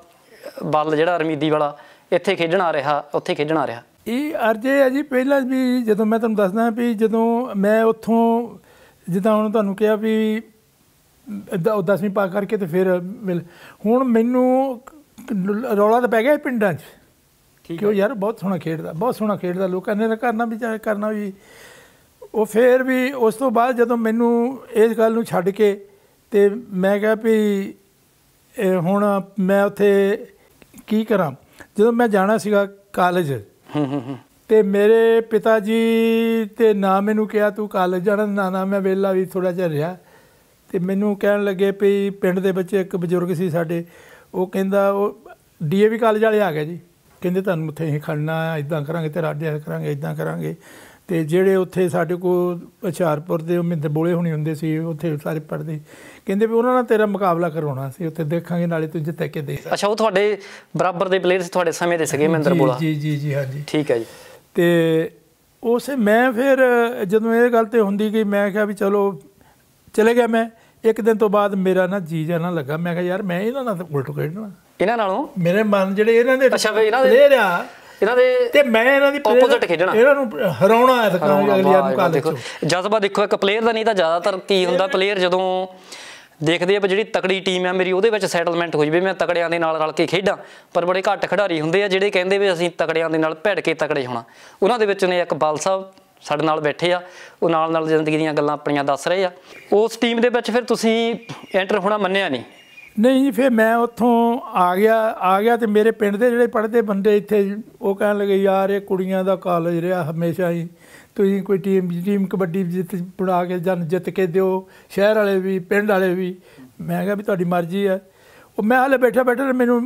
ਬੱਲ ਜਿਹੜਾ ਰਮੀਦੀ ਵਾਲਾ ਇੱਥੇ ਖੇਡਣ ਆ ਰਿਹਾ ਉੱਥੇ ਖੇਡਣ ਆ ਰਿਹਾ ਇਹ ਅਰਜੇ ਹੈ ਜੀ ਪਹਿਲਾਂ ਵੀ ਜਦੋਂ ਮੈਂ ਤੁਹਾਨੂੰ ਦੱਸਦਾ ਵੀ ਜਦੋਂ ਮੈਂ ਉੱਥੋਂ ਜਿੱਦਾਂ ਹੁਣ ਤੁਹਾਨੂੰ ਕਿਹਾ ਵੀ 10ਵੀਂ ਪਾਸ ਕਰਕੇ ਤੇ ਫਿਰ ਮਿਲ ਹੁਣ ਮੈਨੂੰ ਰੌਲਾ ਤਾਂ ਪੈ ਗਿਆ ਪਿੰਡਾਂ 'ਚ ਠੀਕ ਹੈ ਯਾਰ ਬਹੁਤ ਸੋਹਣਾ ਖੇਡਦਾ ਬਹੁਤ ਸੋਹਣਾ ਖੇਡਦਾ ਲੋਕਾਂ ਨੇ ਕਰਨਾ ਵੀ ਚਾਹੇ ਕਰਨਾ ਵੀ ਉਹ ਫੇਰ ਵੀ ਉਸ ਤੋਂ ਬਾਅਦ ਜਦੋਂ ਮੈਨੂੰ ਇਸ ਗੱਲ ਨੂੰ ਛੱਡ ਕੇ ਤੇ ਮੈਂ ਕਿਹਾ ਵੀ ਹੁਣ ਮੈਂ ਉੱਥੇ ਕੀ ਕਰਾਂ ਜਦੋਂ ਮੈਂ ਜਾਣਾ ਸੀਗਾ ਕਾਲਜ ਤੇ ਮੇਰੇ ਪਿਤਾ ਜੀ ਤੇ ਨਾ ਮੈਨੂੰ ਕਿਹਾ ਤੂੰ ਕਾਲਜ ਜਾਣਾ ਨਾ ਨਾ ਮੈਂ ਵੇਲਾ ਵੀ ਥੋੜਾ ਜਿਹਾ ਰਿਹਾ ਤੇ ਮੈਨੂੰ ਕਹਿਣ ਲੱਗੇ ਵੀ ਪਿੰਡ ਦੇ ਬੱਚੇ ਇੱਕ ਬਜ਼ੁਰਗ ਸੀ ਸਾਡੇ ਉਹ ਕਹਿੰਦਾ ਉਹ ਡੀਏਵੀ ਕਾਲਜ ਵਾਲੇ ਆ ਗਏ ਜੀ ਕਹਿੰਦੇ ਤੁਹਾਨੂੰ ਉੱਥੇ ਹੀ ਖੜਨਾ ਇਦਾਂ ਕਰਾਂਗੇ ਤੇ ਰਾਜਿਆ ਕਰਾਂਗੇ ਇਦਾਂ ਕਰਾਂਗੇ ਤੇ ਜਿਹੜੇ ਉੱਥੇ ਸਾਡੇ ਕੋਲ ਅਚਾਰਪੁਰ ਦੇ ਮਿੰਦ ਬੋਲੇ ਹੁਣੀ ਹੁੰਦੇ ਸੀ ਉੱਥੇ ਸਾਰੇ ਪੜਦੇ ਕਹਿੰਦੇ ਵੀ ਉਹਨਾਂ ਨਾਲ ਤੇਰਾ ਮੁਕਾਬਲਾ ਕਰਾਉਣਾ ਸੀ ਉੱਥੇ ਦੇਖਾਂਗੇ ਨਾਲੇ ਤੂੰ ਜਿੱਤ ਕੇ ਦੇ ਅੱਛਾ ਉਹ ਤੁਹਾਡੇ ਬਰਾਬਰ ਦੇ ਪਲੇਅਰ ਸੀ ਤੁਹਾਡੇ ਸਮੇਂ ਦੇ ਸੀਗੇ ਮਹਿੰਦਰ ਬੋਲਾ ਜੀ ਜੀ ਜੀ ਹਾਂਜੀ ਠੀਕ ਹੈ ਜੀ ਤੇ ਉਸੇ ਮੈਂ ਫਿਰ ਜਦੋਂ ਇਹ ਗੱਲ ਤੇ ਹੁੰਦੀ ਗਈ ਮੈਂ ਕਿਹਾ ਵੀ ਚਲੋ ਚਲੇ ਗਿਆ ਮੈਂ ਇੱਕ ਦਿਨ ਤੋਂ ਬਾਅਦ ਮੇਰਾ ਨਾ ਜੀ ਜਾਣਾ ਲੱਗਾ ਮੈਂ ਕਿਹਾ ਯਾਰ ਮੈਂ ਇਹਨਾਂ ਨਾਲ ਉਲਟ ਖੇਡਣਾ ਇਹਨਾਂ ਨਾਲੋਂ ਮੇਰੇ ਮਨ ਜਿਹੜੇ ਇਹਨਾਂ ਦੇ ਅੱਛਾ ਵੀ ਇਹਨਾਂ ਦੇ ਲੈ ਰਿਆ ਇਹਨਾਂ ਦੇ ਤੇ ਮੈਂ ਇਹਨਾਂ ਦੀ ਆਪੋਜ਼ਿਟ ਖੇਡਣਾ ਇਹਨਾਂ ਨੂੰ ਹਰਾਉਣਾ ਹੈ ਤਾਂ ਅਗਲੀ ਨੂੰ ਕਾਲ ਦੇਖੋ ਜਜ਼ਬਾ ਦੇਖੋ ਇੱਕ ਪਲੇਅਰ ਦਾ ਨਹੀਂ ਤਾਂ ਜ਼ਿਆਦਾਤਰ ਕੀ ਹੁੰਦਾ ਪਲੇਅਰ ਜਦੋਂ ਦੇਖਦੇ ਆਪਾਂ ਜਿਹੜੀ ਤਕੜੀ ਟੀਮ ਆ ਮੇਰੀ ਉਹਦੇ ਵਿੱਚ ਸੈਟਲਮੈਂਟ ਹੋ ਜਵੇ ਮੈਂ ਤਕੜਿਆਂ ਦੇ ਨਾਲ ਰਲ ਕੇ ਖੇਡਾਂ ਪਰ ਬੜੇ ਘੱਟ ਖਿਡਾਰੀ ਹੁੰਦੇ ਆ ਜਿਹੜੇ ਕਹਿੰਦੇ ਵੀ ਅਸੀਂ ਤਕੜਿਆਂ ਦੇ ਨਾਲ ਭਿੜ ਕੇ ਤਕੜੇ ਹੋਣਾ ਉਹਨਾਂ ਦੇ ਵਿੱਚ ਨੇ ਇੱਕ ਬਾਲ ਸਾਹਿਬ ਸਾਡੇ ਨਾਲ ਬੈਠੇ ਆ ਉਹ ਨਾਲ ਨਾਲ ਜ਼ਿੰਦਗੀ ਦੀਆਂ ਗੱਲਾਂ ਆਪਣੀਆਂ ਦੱਸ ਰਹੇ ਆ ਉਸ ਟੀਮ ਦੇ ਵਿੱਚ ਫਿਰ ਤੁਸੀਂ ਐਂਟਰ ਹੋਣਾ ਮੰਨਿਆ ਨਹੀਂ ਨਹੀਂ ਜੀ ਫਿਰ ਮੈਂ ਉੱਥੋਂ ਆ ਗਿਆ ਆ ਗਿਆ ਤੇ ਮੇਰੇ ਪਿੰਡ ਦੇ ਜਿਹੜੇ ਪੜ੍ਹਦੇ ਬੰਦੇ ਇੱਥੇ ਉਹ ਕਹਿਣ ਲੱਗੇ ਯਾਰ ਇਹ ਕੁੜੀਆਂ ਦਾ ਕਾਲਜ ਰਿਹਾ ਹਮੇਸ਼ਾ ਹੀ ਤੁਸੀਂ ਕੋਈ ਟੀਮ ਟੀਮ ਕਬੱਡੀ ਜਿੱਤ ਬਣਾ ਕੇ ਜਨ ਜਿੱਤ ਕੇ ਦਿਓ ਸ਼ਹਿਰ ਵਾਲੇ ਵੀ ਪਿੰਡ ਵਾਲੇ ਵੀ ਮੈਂ ਕਿਹਾ ਵੀ ਤੁਹਾਡੀ ਮਰਜ਼ੀ ਹੈ ਉਹ ਮੈਂ ਹਲੇ ਬੈਠਾ ਬੈਠਾ ਮੈਨੂੰ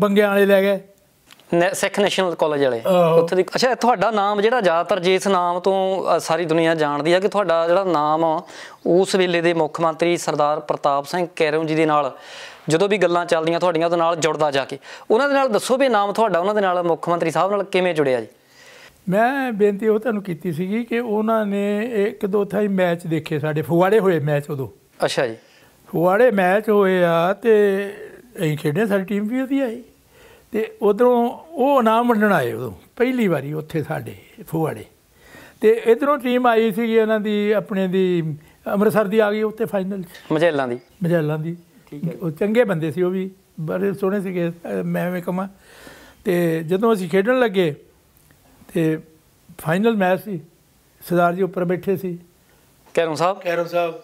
ਬੰਗਿਆਂ ਵਾਲੇ ਲੈ ਗਏ ਸਿੱਖ ਨੈਸ਼ਨਲ ਕਾਲਜ ਵਾਲੇ ਉੱਥੇ ਦੀ ਅੱਛਾ ਤੁਹਾਡਾ ਨਾਮ ਜਿਹੜਾ ਜ਼ਿਆਦਾਤਰ ਜਿਸ ਨਾਮ ਤੋਂ ਸਾਰੀ ਦੁਨੀਆ ਜਾਣਦੀ ਹੈ ਕਿ ਤੁਹਾਡਾ ਜਿਹੜਾ ਨਾਮ ਆ ਉਸ ਵੇਲੇ ਦੇ ਮੁੱਖ ਮੰਤਰੀ ਸਰਦਾਰ ਪ੍ਰਤਾਪ ਸਿੰਘ ਕੈਰੋਂ ਜੀ ਦੇ ਨਾਲ ਜਦੋਂ ਵੀ ਗੱਲਾਂ ਚੱਲਦੀਆਂ ਤੁਹਾਡੀਆਂ ਉਹਦੇ ਨਾਲ ਜੁੜਦਾ ਜਾ ਕੇ ਉਹਨਾਂ ਦੇ ਨਾਲ ਦੱਸੋ ਵੀ ਨਾਮ ਤੁਹਾਡਾ ਉਹਨਾਂ ਦੇ ਨਾਲ ਮੁੱਖ ਮੰਤਰੀ ਸਾਹਿਬ ਨਾਲ ਕਿਵੇਂ ਜੁੜਿਆ ਜੀ ਮੈਂ ਬੇਨਤੀ ਉਹ ਤੁਹਾਨੂੰ ਕੀਤੀ ਸੀਗੀ ਕਿ ਉਹਨਾਂ ਨੇ ਇੱਕ ਦੋ ਥਾਈ ਮੈਚ ਦੇਖੇ ਸਾਡੇ ਫੁਆੜੇ ਹੋਏ ਮੈਚ ਉਦੋਂ ਅੱਛਾ ਜੀ ਫੁਆੜੇ ਮੈਚ ਹੋਏ ਆ ਤੇ ਅਸੀਂ ਖੇਡੇ ਸਾਡੀ ਟੀਮ ਵੀ ਉਹਦੀ ਆਈ ਤੇ ਉਧਰੋਂ ਉਹ ਇਨਾਮ ਵੰਡਣ ਆਏ ਉਦੋਂ ਪਹਿਲੀ ਵਾਰੀ ਉੱਥੇ ਸਾਡੇ ਫੁਆੜੇ ਤੇ ਇਧਰੋਂ ਟੀਮ ਆਈ ਸੀਗੀ ਇਹਨਾਂ ਦੀ ਆਪਣੇ ਦੀ ਅੰਮ੍ਰਿਤਸਰ ਦੀ ਆ ਗਈ ਉੱਥੇ ਫਾਈਨਲ ਮਜੈਲਾਂ ਦੀ ਮਜੈਲਾਂ ਦੀ ਉਹ ਚੰਗੇ ਬੰਦੇ ਸੀ ਉਹ ਵੀ ਬੜੇ ਸੋਹਣੇ ਸੀਗੇ ਮੈਂ ਐਵੇਂ ਕਮਾ ਤੇ ਜਦੋਂ ਅਸੀਂ ਖੇਡਣ ਲੱਗੇ ਤੇ ਫਾਈਨਲ ਮੈਚ ਸੀ ਸਰਦਾਰ ਜੀ ਉੱਪਰ ਬੈਠੇ ਸੀ ਕੈਰੋਂ ਸਾਹਿਬ ਕੈਰੋਂ ਸਾਹਿਬ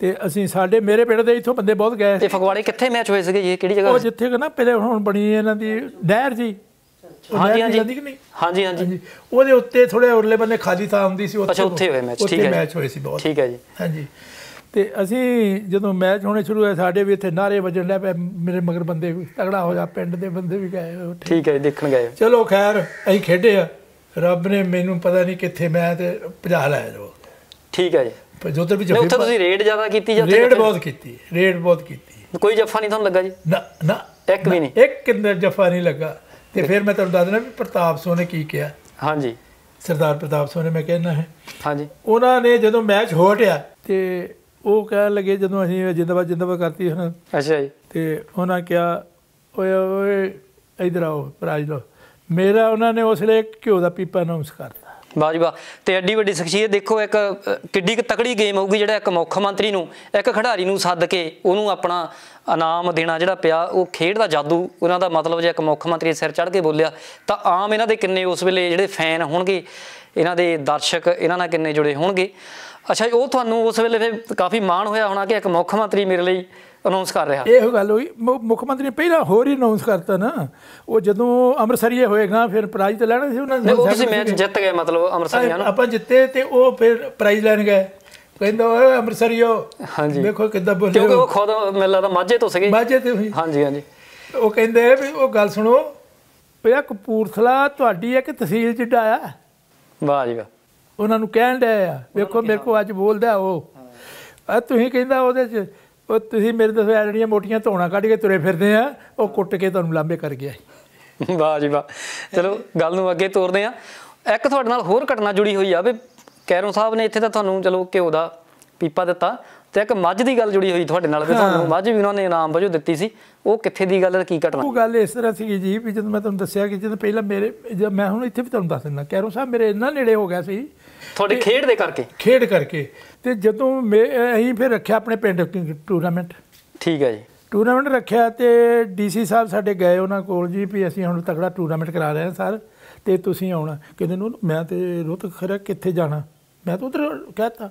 ਤੇ ਅਸੀਂ ਸਾਡੇ ਮੇਰੇ ਪਿੰਡ ਦੇ ਇੱਥੋਂ ਬੰਦੇ ਬਹੁਤ ਗਏ ਤੇ ਫਗਵਾੜੇ ਕਿੱਥੇ ਮੈਚ ਹੋਏ ਸੀਗੇ ਜੀ ਕਿਹੜੀ ਜਗ੍ਹਾ ਉਹ ਜਿੱਥੇ ਕਿ ਨਾ ਪਹਿਲੇ ਹੁਣ ਬਣੀ ਇਹਨਾਂ ਦੀ ਨਹਿਰ ਜੀ ਹਾਂਜੀ ਹਾਂਜੀ ਹਾਂਜੀ ਹਾਂਜੀ ਉਹਦੇ ਉੱਤੇ ਥੋੜੇ ਉਰਲੇ ਬੰਨੇ ਖਾਲੀ ਥਾਂ ਹੁੰਦੀ ਸੀ ਉੱਥੇ ਉੱਥੇ ਹੋਏ ਮੈਚ ਠੀਕ ਹੈ ਮੈਚ ਹੋਏ ਸੀ ਬਹੁਤ ਠੀਕ ਹੈ ਜੀ ਹਾਂਜੀ ਤੇ ਅਸੀਂ ਜਦੋਂ ਮੈਚ ਹੋਣੇ ਸ਼ੁਰੂ ਹੋਇਆ ਸਾਡੇ ਵੀ ਇੱਥੇ ਨਾਰੇ ਵੱਜਣ ਲੱਗ ਪਏ ਮੇਰੇ ਮਗਰ ਬੰਦੇ ਤਗੜਾ ਹੋ ਜਾ ਪਿੰਡ ਦੇ ਬੰਦੇ ਵੀ ਗਏ ਠੀਕ ਹੈ ਦੇਖਣ ਗਏ ਚਲੋ ਖੈਰ ਅਸੀਂ ਖੇਡੇ ਆ ਰੱਬ ਨੇ ਮੈਨੂੰ ਪਤਾ ਨਹੀਂ ਕਿੱਥੇ ਮੈਂ ਤੇ ਭਜਾ ਲਿਆ ਜੋ ਠੀਕ ਹੈ ਜੀ ਤੇ ਵੀ ਜੱਫੇ ਉੱਥੇ ਤੁਸੀਂ ਰੇਡ ਜ਼ਿਆਦਾ ਕੀਤੀ ਜਾਂ ਰੇਡ ਬਹੁਤ ਕੀਤੀ ਰੇਡ ਬਹੁਤ ਕੀਤੀ ਕੋਈ ਜੱਫਾ ਨਹੀਂ ਤੁਹਾਨੂੰ ਲੱਗਾ ਜੀ ਨਾ ਨਾ ਇੱਕ ਵੀ ਨਹੀਂ ਇੱਕ ਕਿੰਦਰ ਜੱਫਾ ਨਹੀਂ ਲੱਗਾ ਤੇ ਫਿਰ ਮੈਂ ਤੁਹਾਨੂੰ ਦੱਸ ਦਿੰਦਾ ਵੀ ਪ੍ਰਤਾਪ ਸੋਨੇ ਕੀ ਕਿਹਾ ਹਾਂਜੀ ਸਰਦਾਰ ਪ੍ਰਤਾਪ ਸੋਨੇ ਮੈਂ ਕਹਿਣਾ ਹੈ ਹਾਂਜੀ ਉਹਨਾਂ ਨੇ ਜਦੋਂ ਮੈਚ ਹੋਟਿਆ ਤੇ ਉਹ ਕਹਿਣ ਲੱਗੇ ਜਦੋਂ ਅਸੀਂ ਜਿੰਦਾਬਾਦ ਜਿੰਦਾਬਾਦ ਕਰਤੀ ਹਨ ਅੱਛਾ ਜੀ ਤੇ ਉਹਨਾਂ ਕਿਹਾ ਓਏ ਓਏ ਇਧਰ ਆਓ ਪ੍ਰਾਜ ਲੋ ਮੇਰਾ ਉਹਨਾਂ ਨੇ ਉਸ ਲਈ ਘਿਓ ਦਾ ਪੀਪਾ ਅਨਾਉਂਸ ਕਰਤਾ ਵਾਹ ਤੇ ਐਡੀ ਵੱਡੀ ਸ਼ਖਸੀਅਤ ਦੇਖੋ ਇੱਕ ਕਿੱਡੀ ਤਕੜੀ ਗੇਮ ਹੋਊਗੀ ਜਿਹੜਾ ਇੱਕ ਮੁੱਖ ਮੰਤਰੀ ਨੂੰ ਇੱਕ ਖਿਡਾਰੀ ਨੂੰ ਸੱਦ ਕੇ ਉਹਨੂੰ ਆਪਣਾ ਇਨਾਮ ਦੇਣਾ ਜਿਹੜਾ ਪਿਆ ਉਹ ਖੇਡ ਦਾ ਜਾਦੂ ਉਹਨਾਂ ਦਾ ਮਤਲਬ ਜੇ ਇੱਕ ਮੁੱਖ ਮੰਤਰੀ ਸਿਰ ਚੜ ਕੇ ਬੋਲਿਆ ਤਾਂ ਆਮ ਇਹਨਾਂ ਦੇ ਕਿੰਨੇ ਉਸ ਵੇਲੇ ਜਿਹੜੇ ਫੈਨ ਹੋਣਗੇ ਇਹਨਾਂ ਦੇ ਦਰਸ਼ਕ ਇਹਨਾਂ ਨਾਲ ਕਿੰਨੇ ਜੁੜੇ ਹੋਣਗੇ ਅੱਛਾ ਉਹ ਤੁਹਾਨੂੰ ਉਸ ਵੇਲੇ ਫੇ ਕਾਫੀ ਮਾਣ ਹੋਇਆ ਹੋਣਾ ਕਿ ਇੱਕ ਮੁੱਖ ਮੰਤਰੀ ਮੇਰੇ ਲਈ ਅਨਾਉਂਸ ਕਰ ਰਿਹਾ ਇਹੋ ਗੱਲ ਹੋਈ ਮੁੱਖ ਮੰਤਰੀ ਨੇ ਪਹਿਲਾਂ ਹੋਰ ਹੀ ਅਨਾਉਂਸ ਕਰਤਾ ਨਾ ਉਹ ਜਦੋਂ ਅੰਮ੍ਰਿਤਸਰੀਏ ਹੋਏਗਾ ਫਿਰ ਪ੍ਰਾਈਜ਼ ਤੇ ਲੈਣਾ ਸੀ ਉਹਨਾਂ ਨੇ ਉਹ ਤੁਸੀਂ ਮੈਚ ਜਿੱਤ ਗਏ ਮਤਲਬ ਅੰਮ੍ਰਿਤਸਰੀਆਂ ਨੂੰ ਆਪਾਂ ਜਿੱਤੇ ਤੇ ਉਹ ਫਿਰ ਪ੍ਰਾਈਜ਼ ਲੈਣ ਗਏ ਕਹਿੰਦਾ ਓਏ ਅੰਮ੍ਰਿਤਸਰੀਓ ਹਾਂਜੀ ਦੇਖੋ ਕਿੱਦਾਂ ਬੋਲੇ ਕਿਉਂਕਿ ਉਹ ਖੁਦ ਮੈਨੂੰ ਲੱਗਦਾ ਮਾਝੇ ਤੋਂ ਸੀਗੇ ਮਾਝੇ ਤੇ ਹੋਈ ਹਾਂਜੀ ਹਾਂਜੀ ਉਹ ਕਹਿੰਦੇ ਵੀ ਉਹ ਗੱਲ ਸੁਣੋ ਪਿਆ ਕਪੂਰਥਲਾ ਤੁਹਾਡੀ ਇੱਕ ਤਹਿਸੀਲ ਚ ਡਾਇਆ ਵਾਹ ਜੀ ਵਾਹ ਉਹਨਾਂ ਨੂੰ ਕਹਿਣ ਡਿਆ ਵੇਖੋ ਮੇਰੇ ਕੋ ਅੱਜ ਬੋਲਦਾ ਉਹ ਆ ਤੁਸੀਂ ਕਹਿੰਦਾ ਉਹਦੇ ਚ ਉਹ ਤੁਸੀਂ ਮੇਰੇ ਦੱਸਿਆ ਜਿਹੜੀਆਂ ਮੋਟੀਆਂ ਧੋਣਾ ਕੱਢ ਕੇ ਤੁਰੇ ਫਿਰਦੇ ਆ ਉਹ ਕੁੱਟ ਕੇ ਤੁਹਾਨੂੰ ਲਾਂਬੇ ਕਰ ਗਿਆ ਵਾਹ ਜੀ ਵਾਹ ਚਲੋ ਗੱਲ ਨੂੰ ਅੱਗੇ ਤੋਰਦੇ ਆ ਇੱਕ ਤੁਹਾਡੇ ਨਾਲ ਹੋਰ ਘਟਨਾ ਜੁੜੀ ਹੋਈ ਆ ਵੀ ਕੈਰੋਂ ਸਾਹਿਬ ਨੇ ਇੱਥੇ ਤਾਂ ਤੁਹਾਨੂੰ ਚਲੋ ਘਿਓ ਦਾ ਪੀਪਾ ਦਿੱਤਾ ਤੇ ਇੱਕ ਮੱਝ ਦੀ ਗੱਲ ਜੁੜੀ ਹੋਈ ਤੁਹਾਡੇ ਨਾਲ ਵੀ ਤੁਹਾਨੂੰ ਮੱਝ ਵੀ ਉਹਨਾਂ ਨੇ ਇਨਾਮ ਵਜੋਂ ਦਿੱਤੀ ਸੀ ਉਹ ਕਿੱਥੇ ਦੀ ਗੱਲ ਕੀ ਘਟਨਾ ਉਹ ਗੱਲ ਇਸ ਤਰ੍ਹਾਂ ਸੀ ਜੀ ਵੀ ਜਦੋਂ ਮੈਂ ਤੁਹਾਨੂੰ ਦੱਸਿਆ ਕਿ ਜਦੋਂ ਪਹਿਲਾਂ ਮੇਰੇ ਮੈਂ ਹੁਣ ਇੱਥੇ ਵੀ ਤੁਹਾਨੂੰ ਦੱਸ ਦਿੰਦਾ ਕੈਰੋਂ ਸਾਹਿਬ ਮੇਰੇ ਇੰਨਾ ਨੇੜੇ ਹੋ ਗਿਆ ਸੀ ਤੁਹਾਡੇ ਖੇਡ ਦੇ ਕਰਕੇ ਖੇਡ ਕਰਕੇ ਤੇ ਜਦੋਂ ਮੈਂ ਅਸੀਂ ਫਿਰ ਰੱਖਿਆ ਆਪਣੇ ਪਿੰਡ ਟੂਰਨਾਮੈਂਟ ਠੀਕ ਹੈ ਜੀ ਟੂਰਨਾਮੈਂਟ ਰੱਖਿਆ ਤੇ ਡੀਸੀ ਸਾਹਿਬ ਸਾਡੇ ਗਏ ਉਹਨਾਂ ਕੋਲ ਜੀ ਵੀ ਅਸੀਂ ਹੁਣ ਤਕੜਾ ਟੂਰਨਾਮੈਂਟ ਕਰਾ ਰਹੇ ਹਾਂ ਸਰ ਤੇ ਤੁਸੀਂ ਆਉਣਾ ਕਹਿੰਦੇ ਨੂੰ ਮੈਂ ਤੇ ਰੋਤ ਖਰਾ ਕਿੱਥੇ ਜਾਣਾ ਮੈਂ ਤਾਂ ਉਧਰ ਕਹਤਾ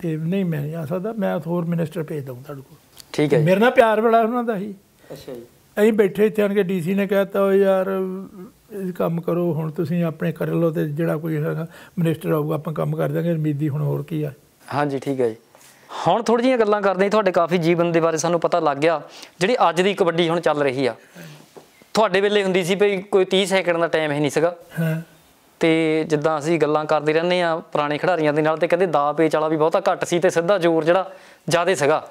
ਤੇ ਨਹੀਂ ਮੈਂ ਨਹੀਂ ਆ ਸਕਦਾ ਮੈਂ ਹੋਰ ਮਿਨਿਸਟਰ ਭੇਜ ਦਊਂ ਤੁਹਾਡੇ ਕੋਲ ਠੀਕ ਹੈ ਮੇਰੇ ਨਾਲ ਪਿਆਰ ਬੜਾ ਉਹਨਾਂ ਦਾ ਹੀ ਅੱਛਾ ਜੀ ਅਸੀਂ ਬੈਠੇ ਇੱਥੇ ਆਣ ਕੇ ਡੀਸੀ ਨੇ ਕਹਿਤਾ ਓ ਯਾਰ ਇਹ ਕੰਮ ਕਰੋ ਹੁਣ ਤੁਸੀਂ ਆਪਣੇ ਕਰ ਲਓ ਤੇ ਜਿਹੜਾ ਕੋਈ ਹੈਗਾ ਮਿਨਿਸਟਰ ਆਊਗਾ ਆਪਾਂ ਕੰਮ ਕਰ ਦਾਂਗੇ ਉਮੀਦੀ ਹੁਣ ਹੋਰ ਕੀ ਆ ਹਾਂਜੀ ਠੀਕ ਹੈ ਜੀ ਹੁਣ ਥੋੜੀ ਜੀਆਂ ਗੱਲਾਂ ਕਰਦੇ ਆਂ ਤੁਹਾਡੇ ਕਾਫੀ ਜੀਵਨ ਦੇ ਬਾਰੇ ਸਾਨੂੰ ਪਤਾ ਲੱਗ ਗਿਆ ਜਿਹੜੀ ਅੱਜ ਦੀ ਕਬੱਡੀ ਹੁਣ ਚੱਲ ਰਹੀ ਆ ਤੁਹਾਡੇ ਵੇਲੇ ਹੁੰਦੀ ਸੀ ਭਈ ਕੋਈ 30 ਸੈਕਿੰਡ ਦਾ ਟਾਈਮ ਹੀ ਨਹੀਂ ਸੀਗਾ ਹਾਂ ਤੇ ਜਿੱਦਾਂ ਅਸੀਂ ਗੱਲਾਂ ਕਰਦੇ ਰਹਿੰਦੇ ਆ ਪੁਰਾਣੇ ਖਿਡਾਰੀਆਂ ਦੇ ਨਾਲ ਤੇ ਕਹਿੰਦੇ ਦਾ ਪੇਚ ਵਾਲਾ ਵੀ ਬਹੁਤਾ ਘੱਟ ਸੀ ਤੇ ਸਿੱਧਾ ਜ਼ੋਰ ਜਿਹੜਾ ਜ਼ਿਆਦਾ ਸੀਗਾ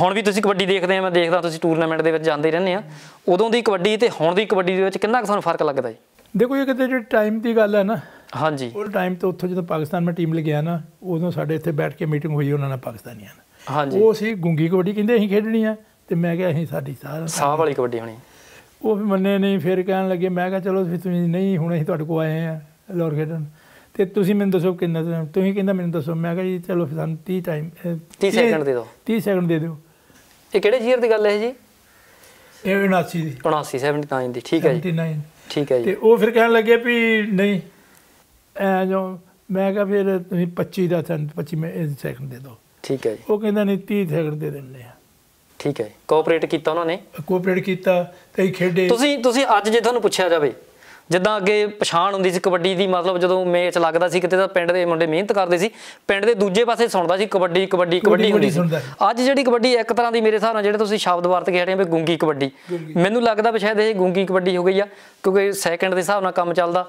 ਹੁਣ ਵੀ ਤੁਸੀਂ ਕਬੱਡੀ ਦੇਖਦੇ ਆ ਮੈਂ ਦੇਖਦਾ ਤੁਸੀਂ ਟੂਰਨਾਮੈਂਟ ਦੇ ਵਿੱਚ ਜਾਂਦੇ ਰਹਿੰਦੇ ਆ ਉਦੋਂ ਦੀ ਕਬੱਡੀ ਤੇ ਹੁਣ ਦੀ ਕਬੱਡੀ ਦੇ ਵਿੱਚ ਕਿੰਨਾ ਕੁ ਤੁਹਾਨੂੰ ਫਰਕ ਲੱਗਦਾ ਜੀ ਦੇਖੋ ਇਹ ਕਿਤੇ ਜਿਹੜੀ ਟਾਈਮ ਦੀ ਗੱਲ ਹੈ ਨਾ ਹਾਂਜੀ ਉਹ ਟਾਈਮ ਤੇ ਉੱਥੋਂ ਜਦੋਂ ਪਾਕਿਸਤਾਨ ਮੈਂ ਟੀਮ ਲਗਿਆ ਨਾ ਉਦੋਂ ਸਾਡੇ ਇੱਥੇ ਬੈਠ ਕੇ ਮੀਟਿੰਗ ਹੋਈ ਉਹਨਾਂ ਨਾਲ ਪਾਕਿਸਤਾਨੀਆਂ ਨਾਲ ਹਾਂਜੀ ਉਹ ਸੀ ਗੁੰਗੀ ਕਬੱਡੀ ਕਹਿੰਦੇ ਅਸੀਂ ਖੇਡਣੀ ਆ ਤੇ ਮੈਂ ਕਿਹਾ ਅਸੀਂ ਸਾਡੀ ਸਾਹ ਸਾਹ ਵਾਲੀ ਕਬੱਡੀ ਹੋਣੀ ਉਹ ਵੀ ਮੰਨੇ ਨਹੀਂ ਫਿਰ ਕਹਿਣ ਲੱਗੇ ਮੈਂ ਕਿਹਾ ਚਲੋ ਫਿਰ ਤੁਸੀਂ ਨਹੀਂ ਹੁਣ ਅਸੀਂ ਤੁਹਾਡੇ ਕੋਲ ਆਏ ਆ ਲੋਰ ਖੇਡਣ ਤੇ ਤੁਸੀਂ ਮੈਨੂੰ ਦੱਸੋ ਕਿੰਨਾ ਟਾਈਮ ਤੁਸੀਂ ਕਹਿੰਦਾ ਮੈਨੂੰ ਦੱਸੋ ਮੈਂ ਕਿਹਾ ਜੀ ਚਲੋ ਫਿਰ 30 ਟਾਈਮ 30 ਸੈਕਿੰਡ ਦੇ ਦਿਓ 30 ਸੈਕਿੰਡ ਦੇ ਦਿਓ ਇਹ ਕਿਹੜੇ ਜੀਅਰ ਦੀ ਗੱਲ ਹੈ ਜੀ ਇਹ 79 ਦੀ 79 79 ਦੀ ਠੀਕ ਹੈ ਜੀ 79 ਠੀਕ ਹੈ ਜੀ ਤੇ ਉਹ ਫਿਰ ਕਹਿਣ ਲੱਗੇ ਵੀ ਨਹੀਂ ਐ ਜੋ ਮੈਂ ਕਿਹਾ ਫਿਰ ਤੁਸੀਂ 25 ਦਾ 25 ਮੈਂ ਸੈਕਿੰਡ ਦੇ ਦਿਓ ਠੀਕ ਹੈ ਜੀ ਉਹ ਕਹਿੰਦਾ ਨਹੀਂ 30 ਸੈਕਿੰਡ ਦੇ ਦਿੰਦੇ ਆ ਠੀਕ ਹੈ ਕੋਆਪਰੇਟ ਕੀਤਾ ਉਹਨਾਂ ਨੇ ਕੋਆਪਰੇਟ ਕੀਤਾ ਤੇ ਖੇਡੇ ਤੁਸੀਂ ਤੁਸੀਂ ਅੱਜ ਜੇ ਤੁਹਾਨੂੰ ਪੁੱਛਿਆ ਜਾਵੇ ਜਿੱਦਾਂ ਅੱਗੇ ਪਛਾਣ ਹੁੰਦੀ ਸੀ ਕਬੱਡੀ ਦੀ ਮਤਲਬ ਜਦੋਂ ਮੈਚ ਲੱਗਦਾ ਸੀ ਕਿਤੇ ਤਾਂ ਪਿੰਡ ਦੇ ਮੁੰਡੇ ਮਿਹਨਤ ਕਰਦੇ ਸੀ ਪਿੰਡ ਦੇ ਦੂਜੇ ਪਾਸੇ ਸੁਣਦਾ ਸੀ ਕਬੱਡੀ ਕਬੱਡੀ ਕਬੱਡੀ ਹੁੰਦੀ ਸੀ ਅੱਜ ਜਿਹੜੀ ਕਬੱਡੀ ਇੱਕ ਤਰ੍ਹਾਂ ਦੀ ਮੇਰੇ ਹਿਸਾਬ ਨਾਲ ਜਿਹੜੇ ਤੁਸੀਂ ਸ਼ਬਦ ਵਰਤ ਕੇ ਹਟੇ ਵੀ ਗੁੰਗੀ ਕਬੱਡੀ ਮੈਨੂੰ ਲੱਗਦਾ ਵੀ ਸ਼ਾਇਦ ਇਹ ਗੁੰਗੀ ਕਬੱਡੀ ਹੋ ਗਈ ਆ ਕਿਉਂਕਿ ਸੈਕਿੰਡ ਦੇ ਹਿਸਾਬ ਨਾਲ ਕੰਮ ਚੱਲਦਾ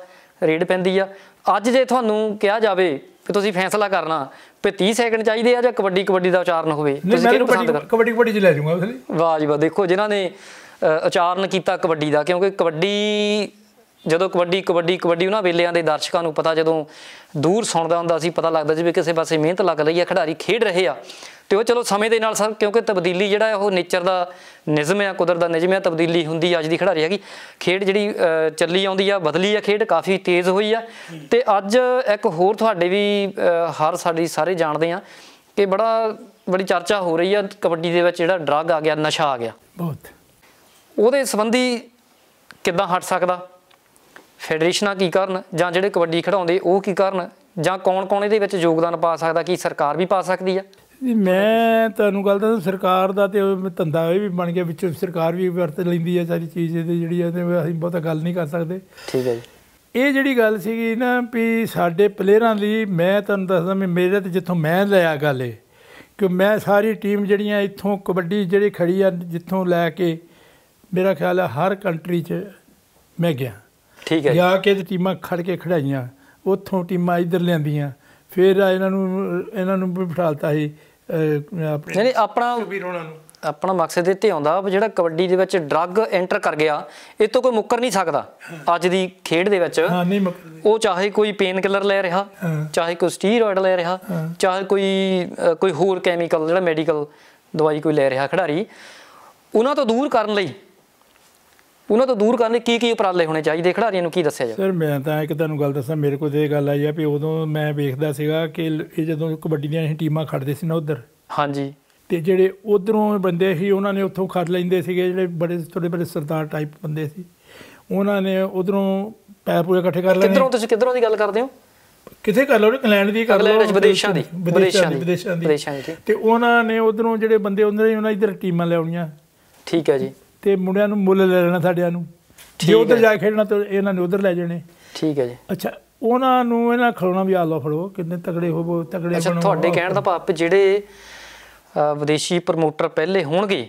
ਰੇਡ ਪੈਂਦੀ ਆ ਅੱਜ ਜੇ ਤੁਹਾਨੂੰ ਕਿਹਾ ਜਾਵੇ ਕਿ ਤੁਸੀਂ ਫੈਸਲਾ ਕਰਨਾ ਤੇ 30 ਸੈਕਿੰਡ ਚਾਹੀਦੇ ਆ ਜਾਂ ਕਬੱਡੀ ਕਬੱਡੀ ਦਾ ਉਚਾਰਨ ਹੋਵੇ ਤੁਸੀਂ ਕਿਹਨੂੰ ਪਸੰਦ ਕਰ ਕਬੱਡੀ ਕਬੱਡੀ ਚ ਲੈ ਜਾਊਗਾ ਵਾਹ ਜੀ ਵਾਹ ਦੇਖੋ ਜਿਨ੍ਹਾਂ ਨੇ ਉਚਾਰਨ ਕੀਤਾ ਕਬੱਡੀ ਦਾ ਕਿਉਂਕਿ ਕਬੱਡੀ ਜਦੋਂ ਕਬੱਡੀ ਕਬੱਡੀ ਕਬੱਡੀ ਉਹਨਾਂ ਵੇਲੇਆਂ ਦੇ ਦਰਸ਼ਕਾਂ ਨੂੰ ਪਤਾ ਜਦੋਂ ਦੂਰ ਸੁਣਦਾ ਹੁੰਦਾ ਸੀ ਪਤਾ ਲੱਗਦਾ ਸੀ ਵੀ ਕਿਸੇ ਪਾਸੇ ਮਿਹਨਤ ਲੱਗ ਰਹੀ ਹੈ ਖਿਡਾਰੀ ਖੇਡ ਰਹੇ ਆ ਤੇ ਉਹ ਚਲੋ ਸਮੇਂ ਦੇ ਨਾਲ ਸਰ ਕਿਉਂਕਿ ਤਬਦੀਲੀ ਜਿਹੜਾ ਉਹ ਨੇਚਰ ਦਾ ਨਿਜ਼ਮ ਹੈ ਕੁਦਰਤ ਦਾ ਨਿਜ਼ਮ ਹੈ ਤਬਦੀਲੀ ਹੁੰਦੀ ਅੱਜ ਦੀ ਖਿਡਾਰੀ ਹੈਗੀ ਖੇਡ ਜਿਹੜੀ ਚੱਲੀ ਆਉਂਦੀ ਆ ਬਦਲੀ ਆ ਖੇਡ ਕਾਫੀ ਤੇਜ਼ ਹੋਈ ਆ ਤੇ ਅੱਜ ਇੱਕ ਹੋਰ ਤੁਹਾਡੇ ਵੀ ਹਰ ਸਾਡੀ ਸਾਰੇ ਜਾਣਦੇ ਆ ਕਿ ਬੜਾ ਬੜੀ ਚਰਚਾ ਹੋ ਰਹੀ ਆ ਕਬੱਡੀ ਦੇ ਵਿੱਚ ਜਿਹੜਾ ਡਰੱਗ ਆ ਗਿਆ ਨਸ਼ਾ ਆ ਗਿਆ ਬਹੁਤ ਉਹਦੇ ਸੰਬੰਧੀ ਕਿੱਦਾਂ ਹਟ ਸਕਦਾ ਫੈਡਰੇਸ਼ਨਾਂ ਕੀ ਕਰਨ ਜਾਂ ਜਿਹੜੇ ਕਬੱਡੀ ਖਿਡਾਉਂਦੇ ਉਹ ਕੀ ਕਰਨ ਜਾਂ ਕੌਣ-ਕੌਣ ਇਹਦੇ ਵਿੱਚ ਯੋਗਦਾਨ ਪਾ ਸਕਦਾ ਕੀ ਸਰਕਾਰ ਵੀ ਪਾ ਸਕਦੀ ਆ ਮੈਂ ਤੁਹਾਨੂੰ ਗੱਲ ਦੱਸਾਂ ਸਰਕਾਰ ਦਾ ਤੇ ਧੰਦਾ ਇਹ ਵੀ ਬਣ ਗਿਆ ਵਿੱਚ ਸਰਕਾਰ ਵੀ ਵਰਤ ਲੈਂਦੀ ਆ ਸਾਰੀ ਚੀਜ਼ ਇਹਦੇ ਜਿਹੜੀ ਆ ਤੇ ਅਸੀਂ ਬਹੁਤਾ ਗੱਲ ਨਹੀਂ ਕਰ ਸਕਦੇ ਠੀਕ ਹੈ ਜੀ ਇਹ ਜਿਹੜੀ ਗੱਲ ਸੀਗੀ ਨਾ ਵੀ ਸਾਡੇ ਪਲੇਅਰਾਂ ਲਈ ਮੈਂ ਤੁਹਾਨੂੰ ਦੱਸਦਾ ਮੈਂ ਮੇਰੇ ਤੇ ਜਿੱਥੋਂ ਮੈਂ ਲਿਆ ਗੱਲ ਏ ਕਿ ਮੈਂ ਸਾਰੀ ਟੀਮ ਜਿਹੜੀਆਂ ਇੱਥੋਂ ਕਬੱਡੀ ਜਿਹੜੀ ਖੜੀ ਆ ਜਿੱਥੋਂ ਲੈ ਕੇ ਮੇਰਾ ਖਿਆਲ ਹੈ ਹਰ ਕੰਟਰੀ 'ਚ ਮੈਂ ਗਿਆ ਠੀਕ ਹੈ ਜਾ ਕੇ ਤੇ ਟੀਮਾਂ ਖੜ ਕੇ ਖੜਾਈਆਂ ਉੱਥੋਂ ਟੀਮਾਂ ਇੱਧਰ ਲਿਆਂਦੀਆਂ ਫਿਰ ਇਹਨਾਂ ਨੂੰ ਇਹਨਾਂ ਨੂੰ ਬਿਠਾਲਤਾ ਸੀ ਆਪਣੇ ਨਹੀਂ ਆਪਣਾ ਨੂੰ ਆਪਣਾ ਮਕਸਦ ਇੱਥੇ ਆਉਂਦਾ ਜਿਹੜਾ ਕਬੱਡੀ ਦੇ ਵਿੱਚ ਡਰੱਗ ਐਂਟਰ ਕਰ ਗਿਆ ਇਹ ਤੋਂ ਕੋਈ ਮੁੱਕਰ ਨਹੀਂ ਸਕਦਾ ਅੱਜ ਦੀ ਖੇਡ ਦੇ ਵਿੱਚ ਉਹ ਚਾਹੇ ਕੋਈ ਪੇਨ ਕਿਲਰ ਲੈ ਰਿਹਾ ਚਾਹੇ ਕੋਈ ਸਟੀਰੋਇਡ ਲੈ ਰਿਹਾ ਚਾਹੇ ਕੋਈ ਕੋਈ ਹੋਰ ਕੈਮੀਕਲ ਜਿਹੜਾ ਮੈਡੀਕਲ ਦਵਾਈ ਕੋਈ ਲੈ ਰਿਹਾ ਖਿਡਾਰੀ ਉਹਨਾਂ ਤੋਂ ਦੂਰ ਕਰਨ ਲਈ ਉਹਨਾਂ ਤੋਂ ਦੂਰ ਕਰਨ ਲਈ ਕੀ ਕੀ ਉਪਰਾਲੇ ਹੋਣੇ ਚਾਹੀਦੇ ਖਿਡਾਰੀਆਂ ਨੂੰ ਕੀ ਦੱਸਿਆ ਜਾਵੇ ਸਰ ਮੈਂ ਤਾਂ ਇੱਕ ਤੁਹਾਨੂੰ ਗੱਲ ਦੱਸਾਂ ਮੇਰੇ ਕੋਲ ਇਹ ਗੱਲ ਆਈ ਆ ਵੀ ਉਦੋਂ ਮੈਂ ਵੇਖਦਾ ਸੀਗਾ ਕਿ ਇਹ ਜਦੋਂ ਕਬੱਡੀ ਦੀਆਂ ਅਸੀਂ ਟੀਮਾਂ ਖੜਦੇ ਸੀ ਨਾ ਉਧਰ ਹਾਂਜੀ ਤੇ ਜਿਹੜੇ ਉਧਰੋਂ ਬੰਦੇ ਸੀ ਉਹਨਾਂ ਨੇ ਉੱਥੋਂ ਖੜ ਲੈਂਦੇ ਸੀਗੇ ਜਿਹੜੇ ਬੜੇ ਥੋੜੇ ਬੜੇ ਸਰਦਾਰ ਟਾਈਪ ਬੰਦੇ ਸੀ ਉਹਨਾਂ ਨੇ ਉਧਰੋਂ ਪੈਰ ਪੂਰੇ ਇਕੱਠੇ ਕਰ ਲੈਣੇ ਕਿੱਧਰੋਂ ਤੁਸੀਂ ਕਿਧਰੋਂ ਦੀ ਗੱਲ ਕਰਦੇ ਹੋ ਕਿਥੇ ਕਰ ਲਓ ਇੰਗਲੈਂਡ ਦੀ ਕਰ ਲਓ ਵਿਦੇਸ਼ਾਂ ਦੀ ਵਿਦੇਸ਼ਾਂ ਦੀ ਵਿਦੇਸ਼ਾਂ ਦੀ ਤੇ ਉਹਨਾਂ ਨੇ ਉਧਰੋਂ ਜਿਹੜੇ ਬੰਦੇ ਉਹਨਾਂ ਹੀ ਉਹਨਾਂ ਇਧਰ ਟੀਮਾਂ ਲਿਆਉਣੀਆਂ ਠੀਕ ਹੈ ਜੀ ਤੇ ਮੁੰਡਿਆਂ ਨੂੰ ਮੁੱਲ ਲੈ ਲੈਣਾ ਸਾਡਿਆਂ ਨੂੰ ਜੇ ਉਧਰ ਜਾ ਕੇ ਖੇਡਣਾ ਤਾਂ ਇਹਨਾਂ ਨੇ ਉਧਰ ਲੈ ਜਾਣੇ ਠੀਕ ਹੈ ਜੀ ਅੱਛਾ ਉਹਨਾਂ ਨੂੰ ਇਹਨਾਂ ਖਲੋਣਾ ਵੀ ਆ ਲੋ ਫੜੋ ਕਿੰਨੇ ਤਗੜੇ ਹੋਵੋ ਤਗੜੇ ਬਣੋ ਅੱਛਾ ਤੁਹਾਡੇ ਕਹਿਣ ਦਾ ਭਾਵ ਜਿਹੜੇ ਵਿਦੇਸ਼ੀ ਪ੍ਰਮੋਟਰ ਪਹਿਲੇ ਹੋਣਗੇ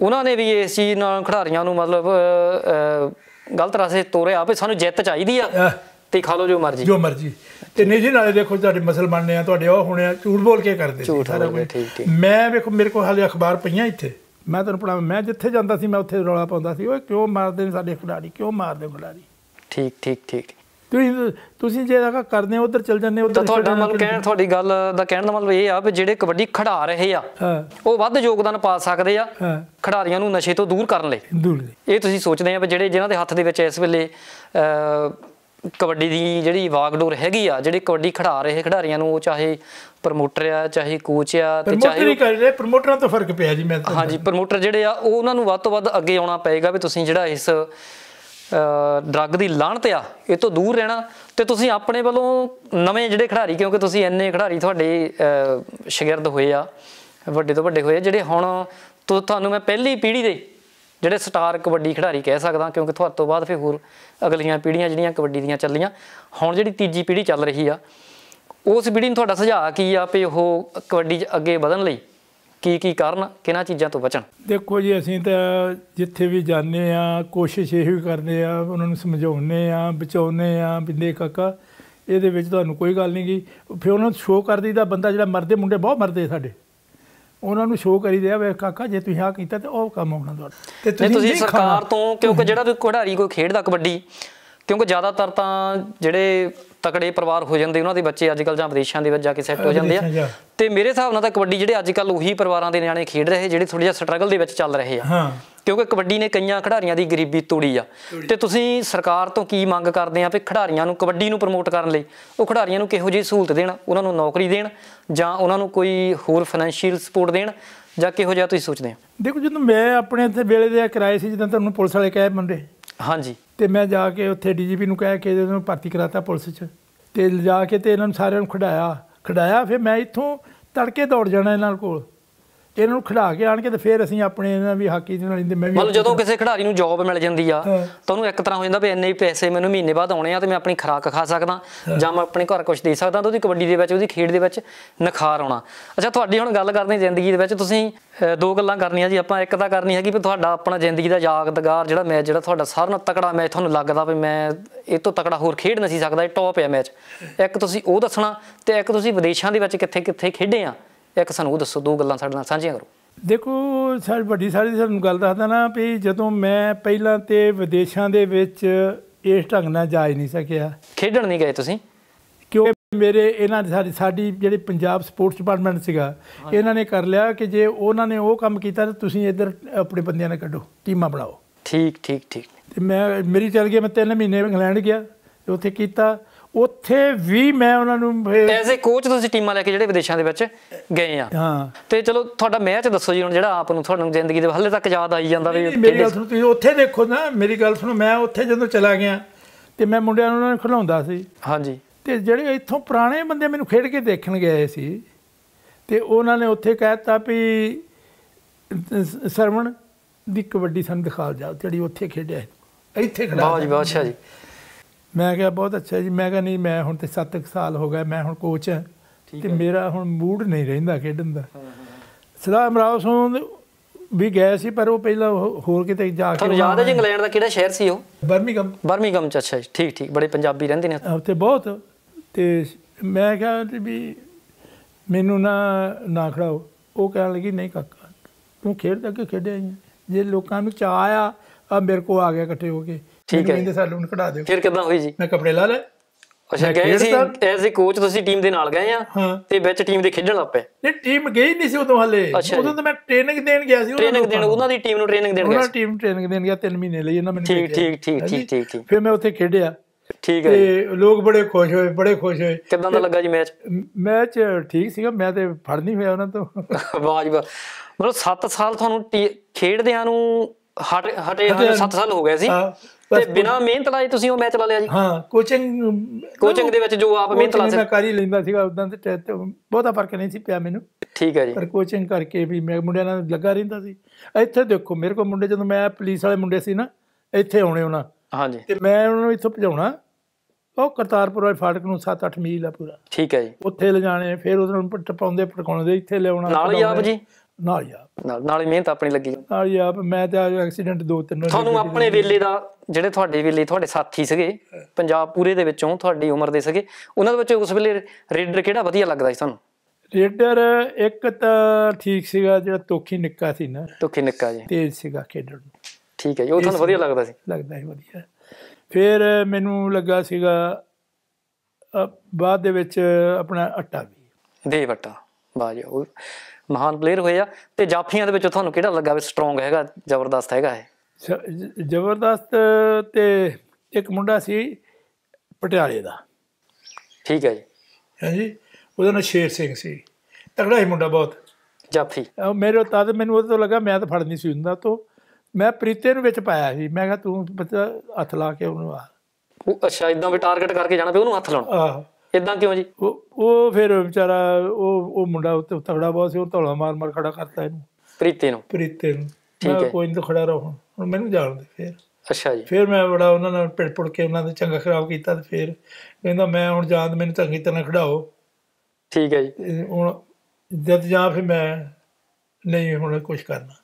ਉਹਨਾਂ ਨੇ ਵੀ ਇਸ ਚੀਜ਼ ਨਾਲ ਖਿਡਾਰੀਆਂ ਨੂੰ ਮਤਲਬ ਗਲਤ ਰਾਸੇ ਤੋਰਿਆ ਵੀ ਸਾਨੂੰ ਜਿੱਤ ਚਾਹੀਦੀ ਆ ਤੇ ਖਾ ਲੋ ਜੋ ਮਰਜੀ ਜੋ ਮਰਜੀ ਤੇ ਨਹੀਂ ਜੀ ਨਾਲੇ ਦੇਖੋ ਤੁਹਾਡੇ ਮਸਲ ਨੇ ਆ ਤੁਹਾਡੇ ਉਹ ਹੁਣੇ ਝੂਠ ਬੋਲ ਕੇ ਕਰਦੇ ਸਾਰਾ ਕੁਝ ਮੈਂ ਵੇਖੋ ਮੇਰੇ ਕੋਲ ਹਾਲੇ ਅਖਬਾਰ ਪਈਆਂ ਇੱਥੇ ਮੈਂ ਤੈਨੂੰ ਪੜਾ ਮੈਂ ਜਿੱਥੇ ਜਾਂਦਾ ਸੀ ਮੈਂ ਉੱਥੇ ਰੌਲਾ ਪਾਉਂਦਾ ਸੀ ਓਏ ਕਿਉਂ ਮਾਰਦੇ ਨੇ ਸਾਡੇ ਖਿਡਾਰੀ ਕਿਉਂ ਮਾਰਦੇ ਖਿਡਾਰੀ ਠੀਕ ਠੀਕ ਠੀਕ ਤੁਸੀਂ ਤੁਸੀਂ ਜੇ ਦਾ ਕਰਦੇ ਉਧਰ ਚਲ ਜਾਂਦੇ ਉਧਰ ਤੁਹਾਡਾ ਮਤਲਬ ਕਹਿਣ ਤੁਹਾਡੀ ਗੱਲ ਦਾ ਕਹਿਣ ਦਾ ਮਤਲਬ ਇਹ ਆ ਵੀ ਜਿਹੜੇ ਕਬੱਡੀ ਖਿਡਾ ਰਹੇ ਆ ਉਹ ਵੱਧ ਯੋਗਦਾਨ ਪਾ ਸਕਦੇ ਆ ਖਿਡਾਰੀਆਂ ਨੂੰ ਨਸ਼ੇ ਤੋਂ ਦੂਰ ਕਰਨ ਲਈ ਇਹ ਤੁਸੀਂ ਸੋਚਦੇ ਆ ਵੀ ਜਿਹੜੇ ਜਿਨ੍ਹਾਂ ਦੇ ਹੱਥ ਦੇ ਵਿੱਚ ਇਸ ਵੇਲੇ ਕਬੱਡੀ ਦੀ ਜਿਹੜੀ ਵਾਗਡੋਰ ਹੈਗੀ ਆ ਜਿਹੜੇ ਕਬੱਡੀ ਖੜਾ ਰਹੇ ਖਿਡਾਰੀਆਂ ਨੂੰ ਉਹ ਚਾਹੇ ਪ੍ਰਮੋਟਰ ਆ ਚਾਹੇ ਕੋਚ ਆ ਤੇ ਚਾਹੇ ਪ੍ਰਮੋਟਰ ਕਰ ਰਹੇ ਪ੍ਰਮੋਟਰਾਂ ਤੋਂ ਫਰਕ ਪਿਆ ਜੀ ਮੈਂ ਹਾਂਜੀ ਪ੍ਰਮੋਟਰ ਜਿਹੜੇ ਆ ਉਹ ਉਹਨਾਂ ਨੂੰ ਵੱਧ ਤੋਂ ਵੱਧ ਅੱਗੇ ਆਉਣਾ ਪਏਗਾ ਵੀ ਤੁਸੀਂ ਜਿਹੜਾ ਇਸ ਡਰੱਗ ਦੀ ਲਾਹਣਤ ਆ ਇਹ ਤੋਂ ਦੂਰ ਰਹਿਣਾ ਤੇ ਤੁਸੀਂ ਆਪਣੇ ਵੱਲੋਂ ਨਵੇਂ ਜਿਹੜੇ ਖਿਡਾਰੀ ਕਿਉਂਕਿ ਤੁਸੀਂ ਐਨੇ ਖਿਡਾਰੀ ਤੁਹਾਡੇ ਸ਼ਾਗਿਰਦ ਹੋਏ ਆ ਵੱਡੇ ਤੋਂ ਵੱਡੇ ਹੋਏ ਜਿਹੜੇ ਹੁਣ ਤੁਹਾਨੂੰ ਮੈਂ ਪਹਿਲੀ ਪੀੜ੍ਹੀ ਦੇ ਜਿਹੜੇ ਸਟਾਰ ਕਬੱਡੀ ਖਿਡਾਰੀ ਕਹਿ ਸਕਦਾ ਕਿਉਂਕਿ ਤੁਹਾਡੇ ਤੋਂ ਬਾਅਦ ਫਿਰ ਹੋਰ ਅਗਲੀਆਂ ਪੀੜ੍ਹੀਆਂ ਜਿਹੜੀਆਂ ਕਬੱਡੀ ਦੀਆਂ ਚੱਲੀਆਂ ਹੁਣ ਜਿਹੜੀ ਤੀਜੀ ਪੀੜ੍ਹੀ ਚੱਲ ਰਹੀ ਆ ਉਸ ਪੀੜ੍ਹੀ ਨੂੰ ਤੁਹਾਡਾ ਸੁਝਾਅ ਕੀ ਆ ਵੀ ਉਹ ਕਬੱਡੀ 'ਚ ਅੱਗੇ ਵਧਣ ਲਈ ਕੀ ਕੀ ਕਰਨ ਕਿਹਨਾਂ ਚੀਜ਼ਾਂ ਤੋਂ ਬਚਣ ਦੇਖੋ ਜੀ ਅਸੀਂ ਤਾਂ ਜਿੱਥੇ ਵੀ ਜਾਂਦੇ ਆ ਕੋਸ਼ਿਸ਼ ਇਹੋ ਕਰਦੇ ਆ ਉਹਨਾਂ ਨੂੰ ਸਮਝਾਉਂਦੇ ਆ ਬਚਾਉਂਦੇ ਆ ਬਿੰਦੇ ਕਾਕਾ ਇਹਦੇ ਵਿੱਚ ਤੁਹਾਨੂੰ ਕੋਈ ਗੱਲ ਨਹੀਂ ਗਈ ਫਿਰ ਉਹਨਾਂ ਨੂੰ ਸ਼ੋਅ ਕਰਦੀ ਦਾ ਬੰਦਾ ਜਿਹੜਾ ਮਰਦੇ ਮੁੰਡੇ ਬਹੁਤ ਮਰਦੇ ਸਾਡੇ ਉਹਨਾਂ ਨੂੰ ਸ਼ੋਅ ਕਰੀ ਦਿਆ ਵੇ ਕਾਕਾ ਜੇ ਤੁਸੀਂ ਆ ਕੀਤਾ ਤੇ ਉਹ ਕੰਮ ਹੋਣਾ ਤੁਹਾਡਾ ਤੇ ਤੁਸੀਂ ਸਰਕਾਰ ਤੋਂ ਕਿਉਂਕਿ ਜਿਹੜਾ ਕੋਈ ਖਿਡਾਰੀ ਕੋਈ ਖੇਡਦਾ ਕਬੱਡੀ ਕਿਉਂਕਿ ਜ਼ਿਆਦਾਤਰ ਤਾਂ ਜਿਹੜੇ ਤਕੜੇ ਪਰਿਵਾਰ ਹੋ ਜਾਂਦੇ ਉਹਨਾਂ ਦੇ ਬੱਚੇ ਅੱਜ ਕੱਲ ਜਾਂ ਵਿਦੇਸ਼ਾਂ ਦੇ ਵਿੱਚ ਜਾ ਕੇ ਸੈੱਟ ਹੋ ਜਾਂਦੇ ਆ ਤੇ ਮੇਰੇ ਹਿਸਾਬ ਨਾਲ ਤਾਂ ਕਬੱਡੀ ਜਿਹੜੇ ਅੱਜ ਕੱਲ ਉਹੀ ਪਰਿਵਾਰਾਂ ਦੇ ਨਿਆਣੇ ਖੇਡ ਰਹੇ ਜਿਹੜੇ ਥੋੜੀ ਜਿਹਾ ਸਟਰਗਲ ਦੇ ਵਿੱਚ ਚੱਲ ਰਹੇ ਆ ਕਿਉਂਕਿ ਕਬੱਡੀ ਨੇ ਕਈਆਂ ਖਿਡਾਰੀਆਂ ਦੀ ਗਰੀਬੀ ਤੋੜੀ ਆ ਤੇ ਤੁਸੀਂ ਸਰਕਾਰ ਤੋਂ ਕੀ ਮੰਗ ਕਰਦੇ ਆ ਵੀ ਖਿਡਾਰੀਆਂ ਨੂੰ ਕਬੱਡੀ ਨੂੰ ਪ੍ਰਮੋਟ ਕਰਨ ਲਈ ਉਹ ਖਿਡਾਰੀਆਂ ਨੂੰ ਕਿਹੋ ਜਿਹੀ ਸਹੂਲਤ ਦੇਣ ਉਹਨਾਂ ਨੂੰ ਨੌਕਰੀ ਦੇਣ ਜਾਂ ਉਹਨਾਂ ਨੂੰ ਕੋਈ ਹੋਰ ਫਾਈਨੈਂਸ਼ੀਅਲ ਸਪੋਰਟ ਦੇਣ ਜਾਂ ਕਿਹੋ ਜਿਹਾ ਤੁਸੀਂ ਸੋਚਦੇ ਆ ਦੇਖੋ ਜਦੋਂ ਮੈਂ ਆਪਣੇ ਇੱਥੇ ਵੇਲੇ ਦੇ ਕਿਰਾਏ ਸੀ ਜਦੋਂ ਤੁਹਾਨੂੰ ਪੁਲਿਸ ਵਾਲੇ ਕਹੇ ਬੰਦੇ ਹਾਂਜੀ ਤੇ ਮੈਂ ਜਾ ਕੇ ਉੱਥੇ ਡੀਜੀਪੀ ਨੂੰ ਕਹਿ ਕੇ ਇਹਨਾਂ ਨੂੰ ਭਰਤੀ ਕਰਾਤਾ ਪੁਲਿਸ 'ਚ ਤੇ ਜਾ ਕੇ ਤੇ ਇਹਨਾਂ ਨੂੰ ਸਾਰਿਆਂ ਨੂੰ ਖੜਾਇਆ ਖੜਾਇਆ ਫਿਰ ਮੈਂ ਇੱਥੋਂ ਤੜਕੇ ਦੌੜ ਜਾਣਾ ਇਹਨਾਂ ਕੋਲ ਤੇ ਇਹਨਾਂ ਨੂੰ ਖਿਡਾ ਕੇ ਆਣ ਕੇ ਤੇ ਫਿਰ ਅਸੀਂ ਆਪਣੇ ਇਹਨਾਂ ਵੀ ਹਾਕੀ ਦੇ ਨਾਲ ਇਹਦੇ ਮੈਂ ਵੀ ਮਤਲਬ ਜਦੋਂ ਕਿਸੇ ਖਿਡਾਰੀ ਨੂੰ ਜੌਬ ਮਿਲ ਜਾਂਦੀ ਆ ਤਾਂ ਉਹਨੂੰ ਇੱਕ ਤਰ੍ਹਾਂ ਹੋ ਜਾਂਦਾ ਵੀ ਇੰਨੇ ਪੈਸੇ ਮੈਨੂੰ ਮਹੀਨੇ ਬਾਅਦ ਆਉਣੇ ਆ ਤੇ ਮੈਂ ਆਪਣੀ ਖਰਾਕ ਖਾ ਸਕਦਾ ਜਾਂ ਮੈਂ ਆਪਣੇ ਘਰ ਕੁਝ ਦੇ ਸਕਦਾ ਤਾਂ ਉਹਦੀ ਕਬੱਡੀ ਦੇ ਵਿੱਚ ਉਹਦੀ ਖੇਡ ਦੇ ਵਿੱਚ ਨਖਾਰ ਆਉਣਾ ਅੱਛਾ ਤੁਹਾਡੀ ਹੁਣ ਗੱਲ ਕਰਨੀ ਜ਼ਿੰਦਗੀ ਦੇ ਵਿੱਚ ਤੁਸੀਂ ਦੋ ਗੱਲਾਂ ਕਰਨੀਆਂ ਜੀ ਆਪਾਂ ਇੱਕ ਤਾਂ ਕਰਨੀ ਹੈਗੀ ਵੀ ਤੁਹਾਡਾ ਆਪਣਾ ਜ਼ਿੰਦਗੀ ਦਾ ਯਾਦਗਾਰ ਜਿਹੜਾ ਮੈਚ ਜਿਹੜਾ ਤੁਹਾਡਾ ਸਾਰਿਆਂ ਨਾਲੋਂ ਤਕੜਾ ਮੈਚ ਤੁਹਾਨੂੰ ਲੱਗਦਾ ਵੀ ਮੈਂ ਇਹ ਤੋਂ ਤਕੜਾ ਹੋਰ ਖੇਡ ਨਹੀਂ ਸਕਦਾ ਇਹ ਟੌਪ ਹੈ ਮੈਚ ਇੱਕ ਤੁਸੀਂ ਉਹ ਦੱਸਣਾ ਤੇ ਇੱਕ ਤੁਸੀਂ ਵਿਦੇਸ਼ਾਂ ਦੇ ਵਿੱਚ ਕਿੱਥੇ ਕਿੱਥੇ ਖੇਡੇ ਆ ਇੱਕ ਸਾਨੂੰ ਉਹ ਦੱਸੋ ਦੋ ਗੱਲਾਂ ਸਾਡੇ ਨਾਲ ਸਾਂਝੀਆਂ ਕਰੋ ਦੇਖੋ ਸਾਡੀ ਵੱਡੀ ਸਾਰੀ ਸਾਨੂੰ ਗੱਲ ਦੱਸਦਾ ਨਾ ਵੀ ਜਦੋਂ ਮੈਂ ਪਹਿਲਾਂ ਤੇ ਵਿਦੇਸ਼ਾਂ ਦੇ ਵਿੱਚ ਇਸ ਢੰਗ ਨਾਲ ਜਾ ਹੀ ਨਹੀਂ ਸਕਿਆ ਖੇਡਣ ਨਹੀਂ ਗਏ ਤੁਸੀਂ ਕਿਉਂ ਮੇਰੇ ਇਹਨਾਂ ਸਾਡੀ ਸਾਡੀ ਜਿਹੜੀ ਪੰਜਾਬ ਸਪੋਰਟਸ ਡਿਪਾਰਟਮੈਂਟ ਸੀਗਾ ਇਹਨਾਂ ਨੇ ਕਰ ਲਿਆ ਕਿ ਜੇ ਉਹਨਾਂ ਨੇ ਉਹ ਕੰਮ ਕੀਤਾ ਤਾਂ ਤੁਸੀਂ ਇੱਧਰ ਆਪਣੇ ਬੰਦਿਆਂ ਨਾਲ ਕੱਢੋ ਟੀਮਾਂ ਬਣਾਓ ਠੀਕ ਠੀਕ ਠੀਕ ਤੇ ਮੈਂ ਮੇਰੀ ਚੱਲ ਗਈ ਮੈਂ 3 ਮਹੀਨੇ ਇੰਗਲੈਂਡ ਗਿਆ ਉੱਥੇ ਕੀਤਾ ਉੱਥੇ ਵੀ ਮੈਂ ਉਹਨਾਂ ਨੂੰ ਐਜ਼ ਅ ਕੋਚ ਤੁਸੀਂ ਟੀਮਾਂ ਲੈ ਕੇ ਜਿਹੜੇ ਵਿਦੇਸ਼ਾਂ ਦੇ ਵਿੱਚ ਗਏ ਆ ਹਾਂ ਤੇ ਚਲੋ ਤੁਹਾਡਾ ਮੈਚ ਦੱਸੋ ਜੀ ਹੁਣ ਜਿਹੜਾ ਆਪ ਨੂੰ ਤੁਹਾਨੂੰ ਜ਼ਿੰਦਗੀ ਦੇ ਹੱਲੇ ਤੱਕ ਯਾਦ ਆਈ ਜਾਂਦਾ ਵੀ ਮੇਰੀ ਗੱਲ ਸੁਣੋ ਤੁਸੀਂ ਉੱਥੇ ਦੇਖੋ ਨਾ ਮੇਰੀ ਗੱਲ ਸੁਣੋ ਮੈਂ ਉੱਥੇ ਜਦੋਂ ਚਲਾ ਗਿਆ ਤੇ ਮੈਂ ਮੁੰਡਿਆਂ ਨੂੰ ਉਹਨਾਂ ਨੂੰ ਖਿਲਾਉਂਦਾ ਸੀ ਹਾਂਜੀ ਤੇ ਜਿਹੜੇ ਇੱਥੋਂ ਪੁਰਾਣੇ ਬੰਦੇ ਮੈਨੂੰ ਖੇਡ ਕੇ ਦੇਖਣ ਗਏ ਸੀ ਤੇ ਉਹਨਾਂ ਨੇ ਉੱਥੇ ਕਹਿਤਾ ਵੀ ਸਰਵਣ ਦੀ ਕਬੱਡੀ ਸਾਨੂੰ ਦਿਖਾ ਜਾ ਜਿਹੜੀ ਉੱਥੇ ਖੇਡਿਆ ਇੱਥੇ ਖੜਾ ਬਹੁਤ ਬਹੁਤ ਅੱਛਾ ਜੀ ਮੈਂ ਕਿਹਾ ਬਹੁਤ ਅੱਛਾ ਜੀ ਮੈਂ ਕਿਹਾ ਨਹੀਂ ਮੈਂ ਹੁਣ ਤੇ 7 ਸਾਲ ਹੋ ਗਏ ਮੈਂ ਹੁਣ ਕੋਚ ਹਾਂ ਤੇ ਮੇਰਾ ਹੁਣ ਮੂਡ ਨਹੀਂ ਰਹਿੰਦਾ ਖੇਡਣ ਦਾ ਸਦਾ ਅਮਰਾਵ ਸੋਨ ਵੀ ਗਏ ਸੀ ਪਰ ਉਹ ਪਹਿਲਾਂ ਹੋਰ ਕਿਤੇ ਜਾ ਕੇ ਯਾਦ ਹੈ ਜੀ ਇੰਗਲੈਂਡ ਦਾ ਕਿਹੜਾ ਸ਼ਹਿਰ ਸੀ ਉਹ ਬਰਮਿੰਗਮ ਬਰਮਿੰਗਮ ਚ ਅੱਛਾ ਜੀ ਠੀਕ ਠੀਕ ਬੜੇ ਪੰਜਾਬੀ ਰਹਿੰਦੇ ਨੇ ਉੱਥੇ ਬਹੁਤ ਤੇ ਮੈਂ ਕਿਹਾ ਵੀ ਮੈਨੂੰ ਨਾ ਨਾ ਖੜਾਓ ਉਹ ਕਹਿਣ ਲੱਗੀ ਨਹੀਂ ਕਾਕਾ ਤੂੰ ਖੇਡ ਤੱਕ ਖੇਡਿਆ ਜੇ ਲੋਕਾਂ ਨੂੰ ਚਾਹ ਆ ਆ ਮੇਰੇ ਕੋ ਆ ਗਿਆ ਇਕੱਠੇ ਹੋ ਕੇ ਠੀਕ ਹੈ ਕਹਿੰਦੇ ਸਾਨੂੰ ਕਢਾ ਦਿਓ ਫਿਰ ਕਿਦਾਂ ਹੋਈ ਜੀ ਮੈਂ ਕੱਪੜੇ ਲਾ ਲੈ ਅੱਛਾ ਗਏ ਸੀ ਐਜ਼ ਅ ਕੋਚ ਤੁਸੀਂ ਟੀਮ ਦੇ ਨਾਲ ਗਏ ਆ ਤੇ ਵਿੱਚ ਟੀਮ ਦੇ ਖੇਡਣ ਲੱਪੇ ਨਹੀਂ ਟੀਮ ਗਈ ਨਹੀਂ ਸੀ ਉਦੋਂ ਹਲੇ ਉਦੋਂ ਤਾਂ ਮੈਂ ਟ੍ਰੇਨਿੰਗ ਦੇਣ ਗਿਆ ਸੀ ਟ੍ਰੇਨਿੰਗ ਦੇਣ ਉਹਨਾਂ ਦੀ ਟੀਮ ਨੂੰ ਟ੍ਰੇਨਿੰਗ ਦੇਣ ਗਿਆ ਉਹਨਾਂ ਟੀਮ ਟ੍ਰੇਨਿੰਗ ਦੇਣ ਗਿਆ 3 ਮਹੀਨੇ ਲਈ ਇਹਨਾਂ ਮੈਨੂੰ ਠੀਕ ਠੀਕ ਠੀਕ ਠੀਕ ਠੀਕ ਫਿਰ ਮੈਂ ਉੱਥੇ ਖੇਡਿਆ ਠੀਕ ਹੈ ਤੇ ਲੋਕ ਬੜੇ ਖੁਸ਼ ਹੋਏ ਬੜੇ ਖੁਸ਼ ਹੋਏ ਕਿਦਾਂ ਦਾ ਲੱਗਾ ਜੀ ਮੈਚ ਮੈਚ ਠੀਕ ਸੀਗਾ ਮੈਂ ਤੇ ਫੜ ਨਹੀਂ ਹੋਇਆ ਉਹਨਾਂ ਤੋਂ ਬਾ ਮਤਲਬ 7 ਸਾਲ ਤੁਹਾਨੂੰ ਖੇਡਦਿਆਂ ਨੂੰ ਹਟੇ ਹਟੇ 7 ਸਾਲ ਹੋ ਗਏ ਸੀ ਤੇ ਬਿਨਾ ਮਿਹਨਤ ਲਾਏ ਤੁਸੀਂ ਉਹ ਮੈਚ ਲਾ ਲਿਆ ਜੀ ਹਾਂ ਕੋਚਿੰਗ ਕੋਚਿੰਗ ਦੇ ਵਿੱਚ ਜੋ ਆਪ ਮਿਹਨਤ ਲਾ ਮੈਂ ਕਰ ਹੀ ਲੈਂਦਾ ਸੀਗਾ ਉਦਾਂ ਤੇ ਬਹੁਤਾ ਫਰਕ ਨਹੀਂ ਸੀ ਪਿਆ ਮੈਨੂੰ ਠੀਕ ਹੈ ਜੀ ਪਰ ਕੋਚਿੰਗ ਕਰਕੇ ਵੀ ਮੈਂ ਮੁੰਡਿਆਂ ਨਾਲ ਲੱਗਾ ਰਹਿੰਦਾ ਸੀ ਇੱਥੇ ਦੇਖੋ ਮੇਰੇ ਕੋਲ ਮੁੰਡੇ ਜਦੋਂ ਮੈਂ ਪੁਲਿਸ ਵਾਲੇ ਮੁੰਡੇ ਸੀ ਨਾ ਇੱਥੇ ਆਉਣੇ ਉਹਨਾਂ ਹਾਂਜੀ ਤੇ ਮੈਂ ਉਹਨਾਂ ਨੂੰ ਇੱਥੋਂ ਭਜਾਉਣਾ ਉਹ ਕਰਤਾਰਪੁਰ ਵਾਲੇ ਫਾਟਕ ਨੂੰ 7-8 ਮੀਲ ਆ ਪੂਰਾ ਠੀਕ ਹੈ ਜੀ ਉੱਥੇ ਲਿਜਾਣੇ ਫਿਰ ਉਹਨਾਂ ਨੂੰ ਪਟਪਾਉਂਦੇ ਪਟਕਾਉਂਦੇ ਇੱਥੇ ਲਿਆਉਣਾ ਨਾਲ ਹੀ ਆਪ ਜੀ ਨਾਲ ਯਾਰ ਨਾਲ ਨਾਲੇ ਮਿਹਨਤ ਆਪਣੀ ਲੱਗੀ ਨਾਲ ਯਾਰ ਮੈਂ ਤੇ ਐਕਸੀਡੈਂਟ ਦੋ ਤਿੰਨ ਤੁਹਾਨੂੰ ਆਪਣੇ ਵੇਲੇ ਦਾ ਜਿਹੜੇ ਤੁਹਾਡੇ ਵੇਲੇ ਤੁਹਾਡੇ ਸਾਥੀ ਸੀਗੇ ਪੰਜਾਬ ਪੂਰੇ ਦੇ ਵਿੱਚੋਂ ਤੁਹਾਡੀ ਉਮਰ ਦੇ ਸੀਗੇ ਉਹਨਾਂ ਦੇ ਵਿੱਚੋਂ ਉਸ ਵੇਲੇ ਰੇਡਰ ਕਿਹੜਾ ਵਧੀਆ ਲੱਗਦਾ ਸੀ ਤੁਹਾਨੂੰ ਰੇਡਰ ਇੱਕ ਤਾਂ ਠੀਕ ਸੀਗਾ ਜਿਹੜਾ ਤੋਖੀ ਨਿੱਕਾ ਸੀ ਨਾ ਤੋਖੀ ਨਿੱਕਾ ਜੀ ਤੇਜ਼ ਸੀਗਾ ਖੇਡਣ ਨੂੰ ਠੀਕ ਹੈ ਜੀ ਉਹ ਤੁਹਾਨੂੰ ਵਧੀਆ ਲੱਗਦਾ ਸੀ ਲੱਗਦਾ ਸੀ ਵਧੀਆ ਫਿਰ ਮੈਨੂੰ ਲੱਗਾ ਸੀਗਾ ਬਾਅਦ ਦੇ ਵਿੱਚ ਆਪਣਾ ਅੱਟਾ ਵੀ ਦੇ ਅੱਟਾ ਵਾਹ ਉਹ ਮਹਾਨ ਪਲੇਅਰ ਹੋਏ ਆ ਤੇ ਜਾਫੀਆਂ ਦੇ ਵਿੱਚੋਂ ਤੁਹਾਨੂੰ ਕਿਹੜਾ ਲੱਗਾ ਵੀ ਸਟਰੋਂਗ ਹੈਗਾ ਜ਼ਬਰਦਸਤ ਹੈਗਾ ਇਹ ਜ਼ਬਰਦਸਤ ਤੇ ਇੱਕ ਮੁੰਡਾ ਸੀ ਪਟਿਆਲੇ ਦਾ ਠੀਕ ਹੈ ਜੀ ਹਾਂਜੀ ਉਹਦਾ ਨਾਮ ਸ਼ੇਰ ਸਿੰਘ ਸੀ ਤਗੜਾ ਹੀ ਮੁੰਡਾ ਬਹੁਤ ਜਾਫੀ ਮੇਰੇ ਤਾਂ ਮੈਨੂੰ ਉਹਦੇ ਤੋਂ ਲੱਗਾ ਮੈਂ ਤਾਂ ਫੜ ਨਹੀਂ ਸੀ ਹੁੰਦਾ ਤੋਂ ਮੈਂ ਪ੍ਰੀਤੇ ਨੂੰ ਵਿੱਚ ਪਾਇਆ ਸੀ ਮੈਂ ਕਿਹਾ ਤੂੰ ਹੱਥ ਲਾ ਕੇ ਉਹਨੂੰ ਆ ਉਹ ਅੱਛਾ ਇਦਾਂ ਵੀ ਟਾਰਗੇਟ ਕਰਕੇ ਜਾਣਾ ਪਿਆ ਉਹਨੂੰ ਹੱਥ ਲਾਉਣਾ ਆਹ ਇਦਾਂ ਕਿਉਂ ਜੀ ਉਹ ਫਿਰ ਵਿਚਾਰਾ ਉਹ ਉਹ ਮੁੰਡਾ ਉੱਤੇ ਤਗੜਾ ਬਹੁਤ ਸੀ ਉਹ ਧੌਲਾ ਮਾਰ ਮਾਰ ਖੜਾ ਕਰਤਾ ਇਹਨੂੰ ਪ੍ਰੀਤੇ ਨੂੰ ਪ੍ਰੀਤੇ ਨੂੰ ਠੀਕ ਹੈ ਕੋਈ ਨਹੀਂ ਖੜਾ ਰਹੋ ਹੁਣ ਮੈਨੂੰ ਜਾਣਦੇ ਫਿਰ ਅੱਛਾ ਜੀ ਫਿਰ ਮੈਂ ਬੜਾ ਉਹਨਾਂ ਨਾਲ ਪਿੜਪੜ ਕੇ ਉਹਨਾਂ ਦੇ ਚੰਗਾ ਖਰਾਬ ਕੀਤਾ ਤੇ ਫਿਰ ਕਹਿੰਦਾ ਮੈਂ ਹੁਣ ਜਾਂ ਮੈਨੂੰ ਚੰਗੀ ਤਰ੍ਹਾਂ ਖੜਾਓ ਠੀਕ ਹੈ ਜੀ ਹੁਣ ਜਦ ਜਾਂ ਫਿਰ ਮੈਂ ਨਹੀਂ ਹੁਣ ਕੁਝ ਕਰਨਾ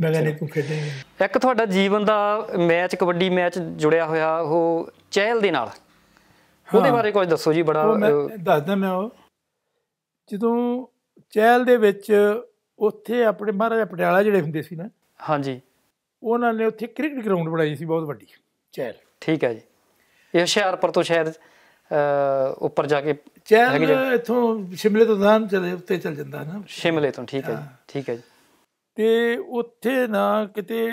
ਮੈਂ ਕਹਿੰਦੇ ਤੂੰ ਖੇਡੇਂਗਾ ਇੱਕ ਤੁਹਾਡਾ ਜੀਵਨ ਦਾ ਮੈਚ ਕਬੱਡੀ ਮੈਚ ਜੁੜਿਆ ਹੋਇਆ ਉਹ ਚਹਿਲ ਦੇ ਨਾਲ ਉਹਦੇ ਬਾਰੇ ਕੁਝ ਦੱਸੋ ਜੀ ਬੜਾ ਦੱਸਦਾ ਮੈਂ ਉਹ ਜਦੋਂ ਚੈਲ ਦੇ ਵਿੱਚ ਉੱਥੇ ਆਪਣੇ ਮਹਾਰਾਜਾ ਪਟਿਆਲਾ ਜਿਹੜੇ ਹੁੰਦੇ ਸੀ ਨਾ ਹਾਂਜੀ ਉਹਨਾਂ ਨੇ ਉੱਥੇ ਕ੍ਰਿਕਟ ਗਰਾਊਂਡ ਬਣਾਈ ਸੀ ਬਹੁਤ ਵੱਡੀ ਚੈਲ ਠੀਕ ਹੈ ਜੀ ਇਹ ਹੁਸ਼ਿਆਰਪੁਰ ਤੋਂ ਸ਼ਹਿਰ ਉੱਪਰ ਜਾ ਕੇ ਚੈਲ ਇੱਥੋਂ ਸ਼ਿਮਲੇ ਤੋਂ ਦਾਨ ਚਲੇ ਉੱਤੇ ਚਲ ਜਾਂਦਾ ਨਾ ਸ਼ਿਮਲੇ ਤੋਂ ਠੀਕ ਹੈ ਜੀ ਠੀਕ ਹੈ ਜੀ ਤੇ ਉੱਥੇ ਨਾ ਕਿਤੇ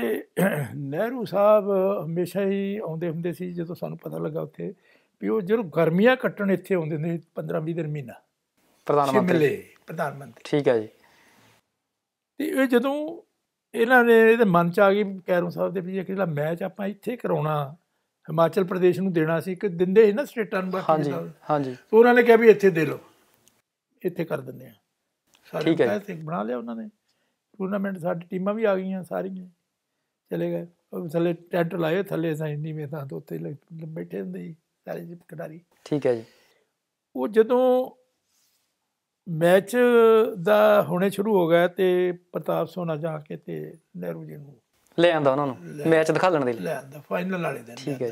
ਨਹਿਰੂ ਸਾਹਿਬ ਹਮੇਸ਼ਾ ਹੀ ਆਉਂਦੇ ਹੁੰਦੇ ਸੀ ਜਦੋਂ ਸਾਨੂੰ ਪਤਾ ਲੱਗਾ ਉੱਥੇ ਵੀ ਉਹ ਜਦੋਂ ਗਰਮੀਆਂ ਕੱਟਣ ਇੱਥੇ ਆਉਂਦੇ ਨੇ 15-20 ਦਿਨ ਮਹੀਨਾ ਪ੍ਰਧਾਨ ਮੰਤਰੀ ਪ੍ਰਧਾਨ ਮੰਤਰੀ ਠੀਕ ਹੈ ਜੀ ਤੇ ਇਹ ਜਦੋਂ ਇਹਨਾਂ ਨੇ ਇਹਦੇ ਮਨ ਚ ਆ ਗਈ ਕੈਰੋਂ ਸਾਹਿਬ ਦੇ ਵੀ ਜਿਹੜਾ ਮੈਚ ਆਪਾਂ ਇੱਥੇ ਕਰਾਉਣਾ ਹਿਮਾਚਲ ਪ੍ਰਦੇਸ਼ ਨੂੰ ਦੇਣਾ ਸੀ ਕਿ ਦਿੰਦੇ ਸੀ ਨਾ ਸਟੇਟਾਂ ਨੂੰ ਹਾਂਜੀ ਹਾਂਜੀ ਉਹਨਾਂ ਨੇ ਕਿਹਾ ਵੀ ਇੱਥੇ ਦੇ ਲਓ ਇੱਥੇ ਕਰ ਦਿੰਦੇ ਆ ਠੀਕ ਹੈ ਤੇ ਬਣਾ ਲਿਆ ਉਹਨਾਂ ਨੇ ਟੂਰਨਾਮੈਂਟ ਸਾਡੀ ਟੀਮਾਂ ਵੀ ਆ ਗਈਆਂ ਸਾਰੀਆਂ ਚਲੇ ਗਏ ਉਹ ਥੱਲੇ ਟੈਂਟ ਲਾਏ ਥੱਲੇ ਸਾਈਂ ਨੀਵੇਂ ਤਾਂ ਉੱਤੇ ਬੈਠੇ ਹੁੰਦੇ ਸੀ ਜੀ ਕਟਾਰੀ ਠੀਕ ਹੈ ਜੀ ਉਹ ਜਦੋਂ ਮੈਚ ਦਾ ਹੋਣੇ ਸ਼ੁਰੂ ਹੋ ਗਿਆ ਤੇ ਪ੍ਰਤਾਪ ਸੋਨਾ ਜਾ ਕੇ ਤੇ ਨਹਿਰੂ ਜੀ ਨੂੰ ਲੈ ਆਂਦਾ ਉਹਨਾਂ ਨੂੰ ਮੈਚ ਦਿਖਾਲਣ ਦੇ ਲਈ ਲੈ ਆਂਦਾ ਫਾਈਨਲ ਵਾਲੇ ਦਿਨ ਠੀਕ ਹੈ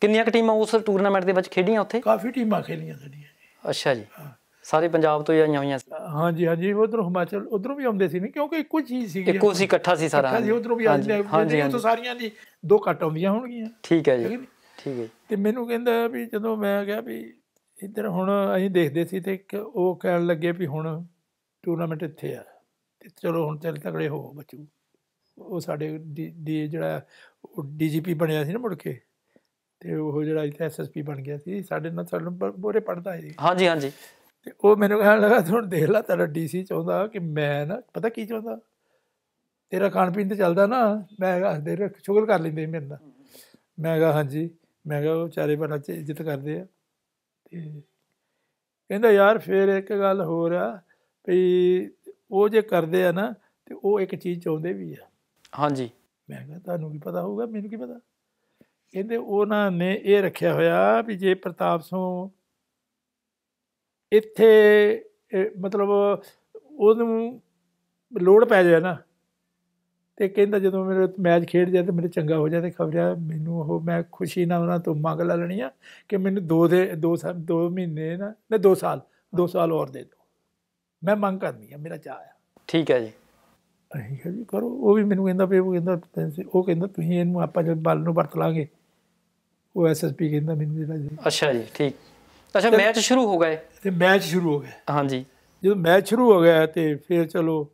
ਕਿੰਨੀਆਂ ਕਿ ਟੀਮਾਂ ਉਸ ਟੂਰਨਾਮੈਂਟ ਦੇ ਵਿੱਚ ਖੇਡੀਆਂ ਉੱਥੇ ਕਾਫੀ ਟੀਮਾਂ ਖੇਲੀਆਂ ਸਾਡੀਆਂ ਅੱਛਾ ਜੀ ਸਾਰੇ ਪੰਜਾਬ ਤੋਂ ਹੀ ਆਈਆਂ ਹੋਈਆਂ ਸੀ ਹਾਂਜੀ ਹਾਂਜੀ ਉਧਰੋਂ ਹਿਮਾਚਲ ਉਧਰੋਂ ਵੀ ਆਉਂਦੇ ਸੀ ਨਹੀਂ ਕਿਉਂਕਿ ਇੱਕੋ ਚੀਜ਼ ਸੀ ਇੱਕੋ ਸੀ ਇਕੱਠਾ ਸੀ ਸਾਰਾ ਹਾਂਜੀ ਉਧਰੋਂ ਵੀ ਆਉਂਦੇ ਨੇ ਹਾਂਜੀ ਉਧਰੋਂ ਸਾਰੀਆਂ ਦੀ ਦੋ ਕੱਟ ਆਉਂਦੀਆਂ ਹੋਣਗੀਆਂ ਠੀਕ ਹੈ ਜੀ ਠੀਕ ਹੈ ਤੇ ਮੈਨੂੰ ਕਹਿੰਦਾ ਵੀ ਜਦੋਂ ਮੈਂ ਕਿਹਾ ਵੀ ਇੱਧਰ ਹੁਣ ਅਸੀਂ ਦੇਖਦੇ ਸੀ ਤੇ ਉਹ ਕਹਿਣ ਲੱਗੇ ਵੀ ਹੁਣ ਟੂਰਨਾਮੈਂਟ ਇੱਥੇ ਆ ਤੇ ਚਲੋ ਹੁਣ ਚੱਲ ਤਗੜੇ ਹੋ ਬੱਚੂ ਉਹ ਸਾਡੇ ਡੀ ਜਿਹੜਾ ਡੀਜੀਪੀ ਬਣਿਆ ਸੀ ਨਾ ਮੁੜ ਕੇ ਤੇ ਉਹ ਜਿਹੜਾ ਇੱਥੇ ਐਸਐਸਪੀ ਬਣ ਗਿਆ ਸੀ ਸਾਡੇ ਨਾਲ ਸਾਨੂੰ ਬੋਰੇ ਪੜਦਾ ਸੀ ਹਾਂਜੀ ਹਾਂਜੀ ਤੇ ਉਹ ਮੈਨੂੰ ਕਹਿਣ ਲੱਗਾ ਤੁਹਾਨੂੰ ਦੇਖ ਲੈ ਤੇਰਾ ਡੀਸੀ ਚਾਹੁੰਦਾ ਕਿ ਮੈਂ ਨਾ ਪਤਾ ਕੀ ਚਾਹੁੰਦਾ ਤੇਰਾ ਖਾਣ ਪੀਣ ਤੇ ਚੱਲਦਾ ਨਾ ਮੈਂ ਹੱਸਦੇ ਸ਼ੁਗਰ ਕਰ ਲੈਂਦੇ ਮੇਰੇ ਨਾਲ ਮੈਂ ਕਹਾ ਹਾਂਜੀ ਮੈਂ ਕਿਹਾ ਉਹ ਵਿਚਾਰੇ ਬੜਾ ਇੱਜ਼ਤ ਕਰਦੇ ਆ ਤੇ ਕਹਿੰਦਾ ਯਾਰ ਫੇਰ ਇੱਕ ਗੱਲ ਹੋਰ ਆ ਵੀ ਉਹ ਜੇ ਕਰਦੇ ਆ ਨਾ ਤੇ ਉਹ ਇੱਕ ਚੀਜ਼ ਚਾਹੁੰਦੇ ਵੀ ਆ ਹਾਂਜੀ ਮੈਂ ਕਿਹਾ ਤੁਹਾਨੂੰ ਕੀ ਪਤਾ ਹੋਊਗਾ ਮੈਨੂੰ ਕੀ ਪਤਾ ਕਹਿੰਦੇ ਉਹਨਾਂ ਨੇ ਇਹ ਰੱਖਿਆ ਹੋਇਆ ਵੀ ਜੇ ਪ੍ਰਤਾਪ ਸਿੰਘ ਇੱਥੇ ਮਤਲਬ ਉਹਨੂੰ ਲੋੜ ਪੈ ਜਾਏ ਨਾ ਤੇ ਕਹਿੰਦਾ ਜਦੋਂ ਮੇਰੇ ਮੈਚ ਖੇਡ ਜਾਏ ਤੇ ਮੇਰੇ ਚੰਗਾ ਹੋ ਜਾਏ ਤੇ ਖਬਰਿਆ ਮੈਨੂੰ ਉਹ ਮੈਂ ਖੁਸ਼ੀ ਨਾਲ ਉਹਨਾਂ ਤੋਂ ਮੰਗ ਲੈ ਲੈਣੀ ਆ ਕਿ ਮੈਨੂੰ ਦੋ ਦੇ ਦੋ ਸਾਲ ਦੋ ਮਹੀਨੇ ਨਾ ਨਾ ਦੋ ਸਾਲ ਦੋ ਸਾਲ ਹੋਰ ਦੇ ਦਿਓ ਮੈਂ ਮੰਗ ਕਰਨੀ ਆ ਮੇਰਾ ਚਾਹ ਆ ਠੀਕ ਹੈ ਜੀ ਅਹੀਂ ਜੀ ਕਰੋ ਉਹ ਵੀ ਮੈਨੂੰ ਕਹਿੰਦਾ ਵੀ ਉਹ ਕਹਿੰਦਾ ਉਹ ਕਹਿੰਦਾ ਤੁਸੀਂ ਇਹਨੂੰ ਆਪਾਂ ਜਦ ਬਲ ਨੂੰ ਵਰਤ ਲਾਂਗੇ ਉਹ ਐਸਐਸਪੀ ਕਹਿੰਦਾ ਮੈਨੂੰ ਜਿਹੜਾ ਜੀ ਅੱਛਾ ਜੀ ਠੀਕ ਅੱਛਾ ਮੈਚ ਸ਼ੁਰੂ ਹੋ ਗਏ ਤੇ ਮੈਚ ਸ਼ੁਰੂ ਹੋ ਗਿਆ ਹਾਂਜੀ ਜਦੋਂ ਮੈਚ ਸ਼ੁਰੂ ਹੋ ਗਿਆ ਤੇ ਫਿਰ ਚਲੋ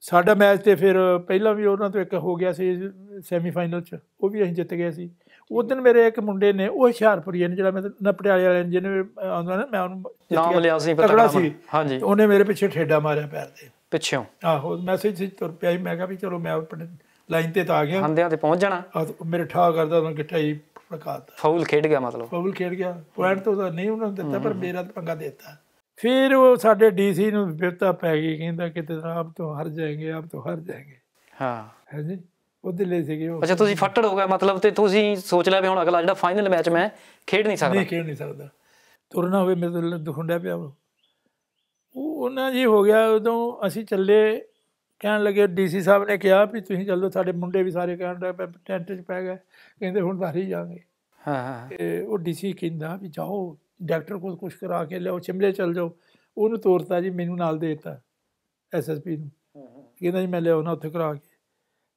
ਸਾਡਾ ਮੈਚ ਤੇ ਫਿਰ ਪਹਿਲਾਂ ਵੀ ਉਹਨਾਂ ਤੋਂ ਇੱਕ ਹੋ ਗਿਆ ਸੀ ਸੈਮੀਫਾਈਨਲ 'ਚ ਉਹ ਵੀ ਅਸੀਂ ਜਿੱਤ ਗਏ ਸੀ ਉਹ ਦਿਨ ਮੇਰੇ ਇੱਕ ਮੁੰਡੇ ਨੇ ਉਹ ਹਿਸ਼ਾਰਪੁਰੀਏ ਨੇ ਜਿਹੜਾ ਮੈਂ ਪਟਿਆਲੇ ਵਾਲੇ ਜਿਹਨੇ ਆਉਂਦਾ ਨਾ ਮੈਂ ਉਹਨੂੰ ਨਾਮ ਲਿਆ ਸੀ ਪਤਾ ਨਾ ਹਾਂਜੀ ਉਹਨੇ ਮੇਰੇ ਪਿੱਛੇ ਠੇਡਾ ਮਾਰਿਆ ਪੈਰ ਤੇ ਪਿੱਛੋਂ ਆਹੋ ਮੈਸੇਜ ਸੀ ਤੁਰ ਪਿਆ ਮੈਂ ਕਿਹਾ ਵੀ ਚਲੋ ਮੈਂ ਆਪਣੇ ਲਾਈਨ ਤੇ ਤਾਂ ਆ ਗਿਆ ਹੰਦਿਆਂ ਤੇ ਪਹੁੰਚ ਜਾਣਾ ਮੇਰੇ ਠਾ ਕਰਦਾ ਉਹਨਾਂ ਗਿੱਠਾ ਹੀ ਫੜਕਾਤਾ ਫਾਉਲ ਖੇਡ ਗਿਆ ਮਤਲਬ ਫਾਉਲ ਖੇਡ ਗਿਆ ਪੁਆਇੰਟ ਤਾਂ ਨਹੀਂ ਉਹਨਾਂ ਨੇ ਦਿੱਤਾ ਪਰ ਮੇਰਾ ਪੰਗਾ ਦਿੱਤਾ ਫਿਰ ਉਹ ਸਾਡੇ ਡੀਸੀ ਨੂੰ ਵਿਪਤਾ ਪੈ ਗਈ ਕਹਿੰਦਾ ਕਿ ਤੇ ਆਪ ਤੋਂ ਹਰ ਜਾਏਗੇ ਆਪ ਤੋਂ ਹਰ ਜਾਏਗੇ ਹਾਂ ਹੈ ਜੀ ਉਹਦੇ ਲਈ ਸੀਗੇ ਉਹ ਅੱਛਾ ਤੁਸੀਂ ਫੱਟੜ ਹੋ ਗਏ ਮਤਲਬ ਤੇ ਤੁਸੀਂ ਸੋਚ ਲਿਆ ਵੀ ਹੁਣ ਅਗਲਾ ਜਿਹੜਾ ਫਾਈਨਲ ਮੈਚ ਮੈਂ ਖੇਡ ਨਹੀਂ ਸਕਦਾ ਨਹੀਂ ਖੇਡ ਨਹੀਂ ਸਕਦਾ ਤੁਰਨਾ ਹੋਵੇ ਮੇਰੇ ਤੋਂ ਦੁਖੁੰਡਿਆ ਪਿਆ ਉਹ ਉਹਨਾਂ ਜੀ ਹੋ ਗਿਆ ਉਦੋਂ ਅਸੀਂ ਚੱਲੇ ਕਹਿਣ ਲੱਗੇ ਡੀਸੀ ਸਾਹਿਬ ਨੇ ਕਿਹਾ ਵੀ ਤੁਸੀਂ ਚੱਲੋ ਸਾਡੇ ਮੁੰਡੇ ਵੀ ਸਾਰੇ ਕਹਿਣ ਲੱਗੇ ਟੈਂਟ 'ਚ ਪੈ ਗਏ ਕਹਿੰਦੇ ਹੁਣ ਬਾਹਰ ਹੀ ਜਾਵਾਂਗੇ ਹਾਂ ਹਾਂ ਤੇ ਉਹ ਡੀਸੀ ਕਹਿੰਦਾ ਵੀ ਜਾਓ ਡਾਕਟਰ ਕੋਲ ਕੁਝ ਕਰਾ ਕੇ ਲਿਆਓ ਸ਼ਿਮਲੇ ਚਲ ਜਾਓ ਉਹਨੂੰ ਤੋਰਤਾ ਜੀ ਮੈਨੂੰ ਨਾਲ ਦੇਤਾ ਐਸਐਸਪੀ ਨੂੰ ਕਹਿੰਦਾ ਜੀ ਮੈਂ ਉਹਨਾਂ ਉੱਥੇ ਕਰਾ ਕੇ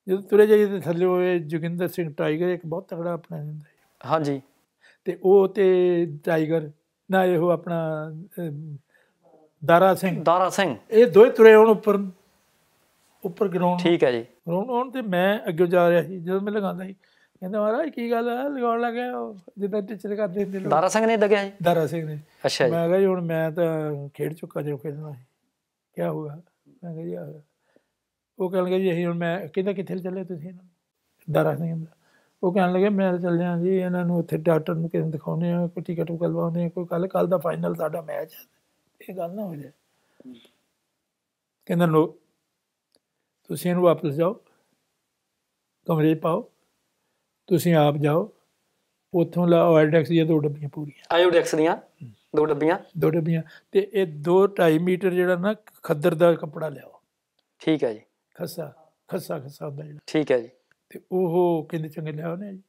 ਜਦੋਂ ਤੁਰੇ ਜਾਈਏ ਤੇ ਥੱਲੇ ਹੋਏ ਜੋਗਿੰਦਰ ਸਿੰਘ ਟਾਈਗਰ ਇੱਕ ਬਹੁਤ ਤਕੜਾ ਆਪਣਾ ਹੁੰਦਾ ਹਾਂਜੀ ਤੇ ਉਹ ਤੇ ਟਾਈਗਰ ਨਾ ਇਹ ਉਹ ਆਪਣਾ ਦਾਰਾ ਸਿੰਘ ਦਾਰਾ ਸਿੰਘ ਇਹ ਦੋਏ ਤੁਰੇ ਹੁਣ ਉੱਪਰ ਉੱਪਰ ਗਰਾਉਂਡ ਠੀਕ ਹੈ ਜੀ ਗਰਾਉਂਡ ਹੁਣ ਤੇ ਮੈਂ ਅੱਗੇ ਜਾ ਰਿਹਾ ਸੀ ਜਦੋਂ ਮੈਂ ਲਗਾਉਂਦਾ ਸੀ ਕਹਿੰਦਾ ਮਹਾਰਾਜ ਕੀ ਗੱਲ ਹੈ ਲਗਾਉਣ ਲੱਗਿਆ ਜਿੱਦਾਂ ਟੀਚਰ ਕਰਦੇ ਹੁੰਦੇ ਲੋਕ ਦਾਰਾ ਸਿੰਘ ਨੇ ਲੱਗਿਆ ਜੀ ਦਾਰਾ ਸਿੰਘ ਨੇ ਅੱਛਾ ਜੀ ਮੈਂ ਕਿਹਾ ਜੀ ਹੁਣ ਮੈਂ ਤਾਂ ਖੇਡ ਚੁੱਕਾ ਜੇ ਖੇਡਣਾ ਹੈ ਕੀ ਹੋਗਾ ਮੈਂ ਕਿਹਾ ਜੀ ਆ ਉਹ ਕਹਿਣ ਲੱਗੇ ਜੀ ਅਸੀਂ ਹੁਣ ਮੈਂ ਕਿਹਦਾ ਕਿੱਥੇ ਚੱਲੇ ਤੁਸੀਂ ਦਾਰਾ ਸਿੰਘ ਦਾ ਉਹ ਕਹਿਣ ਲੱਗੇ ਮੈਂ ਚੱਲੇ ਆ ਜੀ ਇਹਨਾਂ ਨੂੰ ਉੱਥੇ ਡਾਕਟਰ ਨੂੰ ਕਿਸ ਦਿਖਾਉਣੇ ਆ ਕੋਈ ਟਿਕਟ ਕਰਵਾਉਣੇ ਆ ਕੋਈ ਕੱਲ ਕੱਲ ਦਾ ਫਾਈਨਲ ਸਾਡਾ ਮੈਚ ਹੈ ਇਹ ਗੱਲ ਨਾ ਹੋ ਜਾਏ ਕਹਿੰਦਾ ਲੋ ਤੁਸੀਂ ਇਹਨੂੰ ਵਾਪਸ ਜਾਓ ਕਮਰੇ ਪਾਓ ਤੁਸੀਂ ਆਪ ਜਾਓ ਉਥੋਂ ਲਾ ਆਇਓਡੈਕਸ ਜਾਂ ਦੋ ਡੱਬੀਆਂ ਪੂਰੀਆਂ ਆਇਓਡੈਕਸ ਦੀਆਂ ਦੋ ਡੱਬੀਆਂ ਦੋ ਡੱਬੀਆਂ ਤੇ ਇਹ 2.5 ਮੀਟਰ ਜਿਹੜਾ ਨਾ ਖੱਦਰ ਦਾ ਕੱਪੜਾ ਲਿਆਓ ਠੀਕ ਹੈ ਜੀ ਖੱਸਾ ਖੱਸਾ ਖੱਸਾ ਹੁੰਦਾ ਜਿਹੜਾ ਠੀਕ ਹੈ ਜੀ ਤੇ ਉਹ ਕਿੰਨੇ ਚੰਗੇ ਲਿਆਓ ਨੇ ਜੀ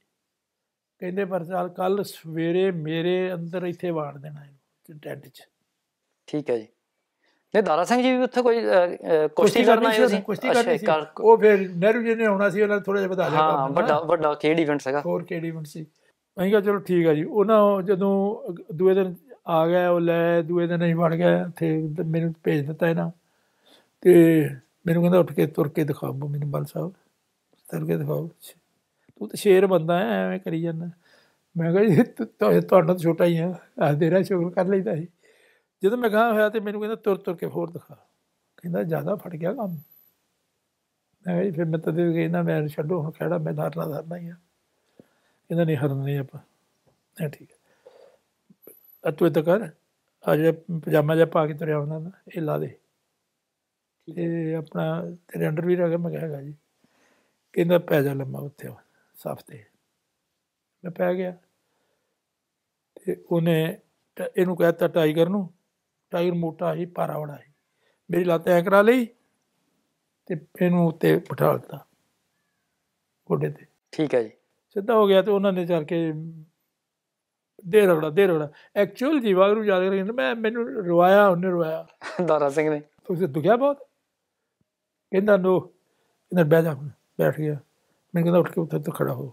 ਕਹਿੰਦੇ ਪਰ ਸਾਲ ਕੱਲ ਸਵੇਰੇ ਮੇਰੇ ਅੰਦਰ ਇੱਥੇ ਵਾੜ ਦੇਣਾ ਹੈ ਟੈਂਟ 'ਚ ਠੀਕ ਹੈ ਜੀ ਨੇ ਦਾਰਾ ਸਿੰਘ ਜੀ ਵੀ ਉੱਥੇ ਕੋਈ ਕੁਸ਼ਤੀ ਕਰਨ ਆਏ ਸੀ ਕੁਸ਼ਤੀ ਕਰਨੀ ਸੀ ਉਹ ਫਿਰ ਨਹਿਰੂ ਜੀ ਨੇ ਆਉਣਾ ਸੀ ਉਹਨਾਂ ਨੇ ਥੋੜਾ ਜਿਹਾ ਵਧਾ ਲਿਆ ਹਾਂ ਵੱਡਾ ਵੱਡਾ ਖੇਡ ਇਵੈਂਟ ਸੀਗਾ ਹੋਰ ਖੇਡ ਇਵੈਂਟ ਸੀ ਅਸੀਂ ਕਿਹਾ ਚਲੋ ਠੀਕ ਆ ਜੀ ਉਹਨਾਂ ਜਦੋਂ ਦੂਏ ਦਿਨ ਆ ਗਿਆ ਉਹ ਲੈ ਦੂਏ ਦਿਨ ਅਸੀਂ ਵੜ ਗਏ ਤੇ ਮੈਨੂੰ ਭੇਜ ਦਿੱਤਾ ਇਹਨਾਂ ਤੇ ਮੈਨੂੰ ਕਹਿੰਦਾ ਉੱਠ ਕੇ ਤੁਰ ਕੇ ਦਿਖਾਓ ਮੈਨੂੰ ਬਲ ਸਾਹਿਬ ਤੁਰ ਕੇ ਦਿਖਾਓ ਤੂੰ ਤਾਂ ਸ਼ੇਰ ਬੰਦਾ ਐਵੇਂ ਕਰੀ ਜਾਂਦਾ ਮੈਂ ਕਿਹਾ ਜੀ ਤਾਂ ਛੋਟਾ ਹੀ ਆ ਆ ਦੇਰਾ ਸ਼ੁਕਰ ਕਰ ਲਈਦਾ ਸੀ ਜਦੋਂ ਮੈਂ ਗਾਂ ਹੋਇਆ ਤੇ ਮੈਨੂੰ ਕਹਿੰਦਾ ਤੁਰ ਤੁਰ ਕੇ ਹੋਰ ਦਿਖਾ ਕਹਿੰਦਾ ਜ਼ਿਆਦਾ ਫੜ ਗਿਆ ਕੰਮ ਮੈਂ ਕਿਹਾ ਫਿਰ ਮੈਂ ਤਦੇ ਵੀ ਕਹਿੰਦਾ ਮੈਂ ਛੱਡੋ ਹੁਣ ਖੜਾ ਮੈਂ ਧਰਨਾ ਧਰਨਾ ਹੀ ਆ ਕਹਿੰਦਾ ਨਹੀਂ ਹਰਨ ਨਹੀਂ ਆਪਾਂ ਐ ਠੀਕ ਹੈ ਆ ਤੂੰ ਕਰ ਆ ਜੇ ਪਜਾਮਾ ਜਿਹਾ ਪਾ ਕੇ ਤੁਰਿਆ ਹੁੰਦਾ ਨਾ ਇਹ ਲਾ ਦੇ ਤੇ ਆਪਣਾ ਤੇਰੇ ਵੀ ਅਗਰ ਮੈਂ ਕਹਾਂਗਾ ਜੀ ਕਹਿੰਦਾ ਪੈ ਜਾ ਲੰਮਾ ਉੱਥੇ ਸਾਫ ਤੇ ਮੈਂ ਪੈ ਗਿਆ ਤੇ ਉਹਨੇ ਇਹਨੂੰ ਕਹਿਤਾ ਟਾਈਗਰ ਨੂੰ ਟਾਇਰ ਮੋਟਾ ਹੀ ਪਾਰਾਵੜਾ ਹੈ ਮੇਰੀ ਲੱਤ ਐ ਕਰਾ ਲਈ ਤੇ ਇਹਨੂੰ ਉੱਤੇ ਬਿਠਾ ਦਿੱਤਾ ਗੋਡੇ ਤੇ ਠੀਕ ਹੈ ਜੀ ਸਿੱਧਾ ਹੋ ਗਿਆ ਤੇ ਉਹਨਾਂ ਨੇ ਚੜ ਕੇ ਦੇ ਰਗੜਾ ਦੇ ਰਗੜਾ ਐਕਚੁਅਲ ਜੀ ਵਾਗਰੂ ਯਾਦ ਕਰੀਂ ਮੈਂ ਮੈਨੂੰ ਰਵਾਇਆ ਉਹਨੇ ਰਵਾਇਆ ਦਾਰਾ ਸਿੰਘ ਨੇ ਤੁਸੀਂ ਦੁਖਿਆ ਬਹੁਤ ਕਹਿੰਦਾ ਨੋ ਇਹਨਾਂ ਬਹਿ ਜਾ ਬੈਠ ਗਿਆ ਮੈਂ ਕਹਿੰਦਾ ਉੱਠ ਕੇ ਉੱਥੇ ਤੋਂ ਖੜਾ ਹੋ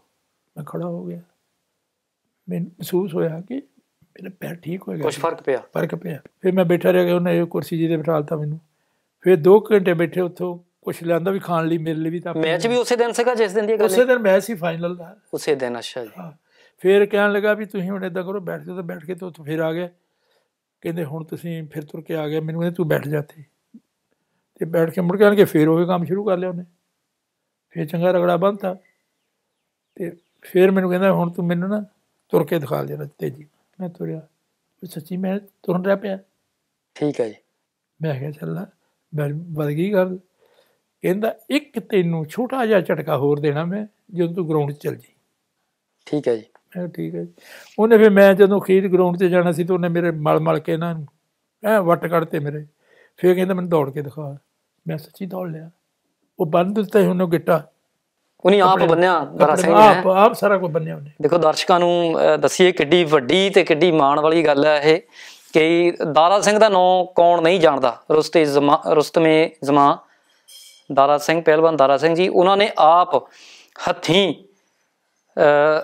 ਮੈਂ ਖੜਾ ਹੋ ਗਿਆ ਮੈਨੂੰ ਮਹਿਸੂਸ ਹੋਇਆ ਕਿ ਮੇਰਾ ਪੈਰ ਠੀਕ ਹੋ ਗਿਆ ਕੁਝ ਫਰਕ ਪਿਆ ਫਰਕ ਪਿਆ ਫਿਰ ਮੈਂ ਬੈਠਾ ਰਿਹਾ ਉਹਨੇ ਕੁਰਸੀ ਜੀ ਤੇ ਬਿਠਾਲਤਾ ਮੈਨੂੰ ਫਿਰ 2 ਘੰਟੇ ਬੈਠੇ ਉੱਥੋਂ ਕੁਛ ਲੈਂਦਾ ਵੀ ਖਾਣ ਲਈ ਮੇਰੇ ਲਈ ਵੀ ਤਾਂ ਮੈਚ ਵੀ ਉਸੇ ਦਿਨ ਸੀਗਾ ਜਿਸ ਦਿਨ ਦੀ ਗੱਲ ਉਸੇ ਦਿਨ ਮੈਚ ਸੀ ਫਾਈਨਲ ਦਾ ਉਸੇ ਦਿਨ ਅੱਛਾ ਜੀ ਫਿਰ ਕਹਿਣ ਲੱਗਾ ਵੀ ਤੁਸੀਂ ਹੁਣ ਇਦਾਂ ਕਰੋ ਬੈਠ ਕੇ ਤਾਂ ਬੈਠ ਕੇ ਉੱਥੇ ਫਿਰ ਆ ਗਿਆ ਕਹਿੰਦੇ ਹੁਣ ਤੁਸੀਂ ਫਿਰ ਤੁਰ ਕੇ ਆ ਗਏ ਮੈਨੂੰ ਕਹਿੰਦੇ ਤੂੰ ਬੈਠ ਜਾ ਇੱਥੇ ਤੇ ਬੈਠ ਕੇ ਮੁੜ ਕੇ ਆਣ ਕੇ ਫੇਰ ਉਹ ਕੰਮ ਸ਼ੁਰੂ ਕਰ ਲਿਆ ਉਹਨੇ ਫੇਰ ਚੰਗਾ ਰਗੜਾ ਬੰਨਤਾ ਤੇ ਫੇਰ ਮੈਨੂੰ ਕਹਿੰਦਾ ਹੁਣ ਤੂੰ ਮੈਨੂੰ ਨਾ ਤੁਰ ਕੇ ਦਿਖਾ ਦੇ ਤੇਜੀ ਮੈਂ ਤੁਰਿਆ ਵੀ ਸੱਚੀ ਮੈਂ ਤੁਰਨ ਰਿਹਾ ਪਿਆ ਠੀਕ ਹੈ ਜੀ ਮੈਂ ਕਿਹਾ ਚੱਲਾ ਮੈਂ ਵੱਧ ਗਈ ਗੱਲ ਕਹਿੰਦਾ ਇੱਕ ਤੈਨੂੰ ਛੋਟਾ ਜਿਹਾ ਝਟਕਾ ਹੋਰ ਦੇਣਾ ਮੈਂ ਜਦੋਂ ਤੂੰ ਗਰਾਊਂਡ 'ਚ ਚੱਲ ਜੀ ਠੀਕ ਹੈ ਜੀ ਮੈਂ ਠੀਕ ਹੈ ਜੀ ਉਹਨੇ ਫਿਰ ਮੈਂ ਜਦੋਂ ਖੇਤ ਗਰਾਊਂਡ 'ਤੇ ਜਾਣਾ ਸੀ ਤਾਂ ਉਹਨੇ ਮੇਰੇ ਮਲ ਮਲ ਕੇ ਨਾ ਐ ਵਟ ਕੱਢਤੇ ਮੇਰੇ ਫਿਰ ਕਹਿੰਦਾ ਮੈਨੂੰ ਦੌੜ ਕੇ ਦਿਖਾ ਮੈਂ ਸੱਚੀ ਦੌੜ ਲਿਆ ਉਹ ਬੰਦ ਦਿੱਤਾ ਉਹਨੂੰ ਗਿੱਟਾ ਉਨੀ ਆਪ ਬੰਨਿਆ ਸਿੰਘ ਆਪ ਆਪ ਸਾਰਾ ਕੁਝ ਬੰਨਿਆ ਉਹਨੇ ਦੇਖੋ ਦਰਸ਼ਕਾਂ ਨੂੰ ਦੱਸੀਏ ਕਿੱਡੀ ਵੱਡੀ ਤੇ ਕਿੱਡੀ ਮਾਣ ਵਾਲੀ ਗੱਲ ਹੈ ਇਹ ਕਿ ਦਾਰਾ ਸਿੰਘ ਦਾ ਨਾਮ ਕੌਣ ਨਹੀਂ ਜਾਣਦਾ ਰੁਸਤੇ ਜ਼ਮਾ ਰੁਸਤਮੇ ਜ਼ਮਾ ਦਾਰਾ ਸਿੰਘ ਪਹਿਲਵਾਨ ਦਾਰਾ ਸਿੰਘ ਜੀ ਉਹਨਾਂ ਨੇ ਆਪ ਹੱਥੀਂ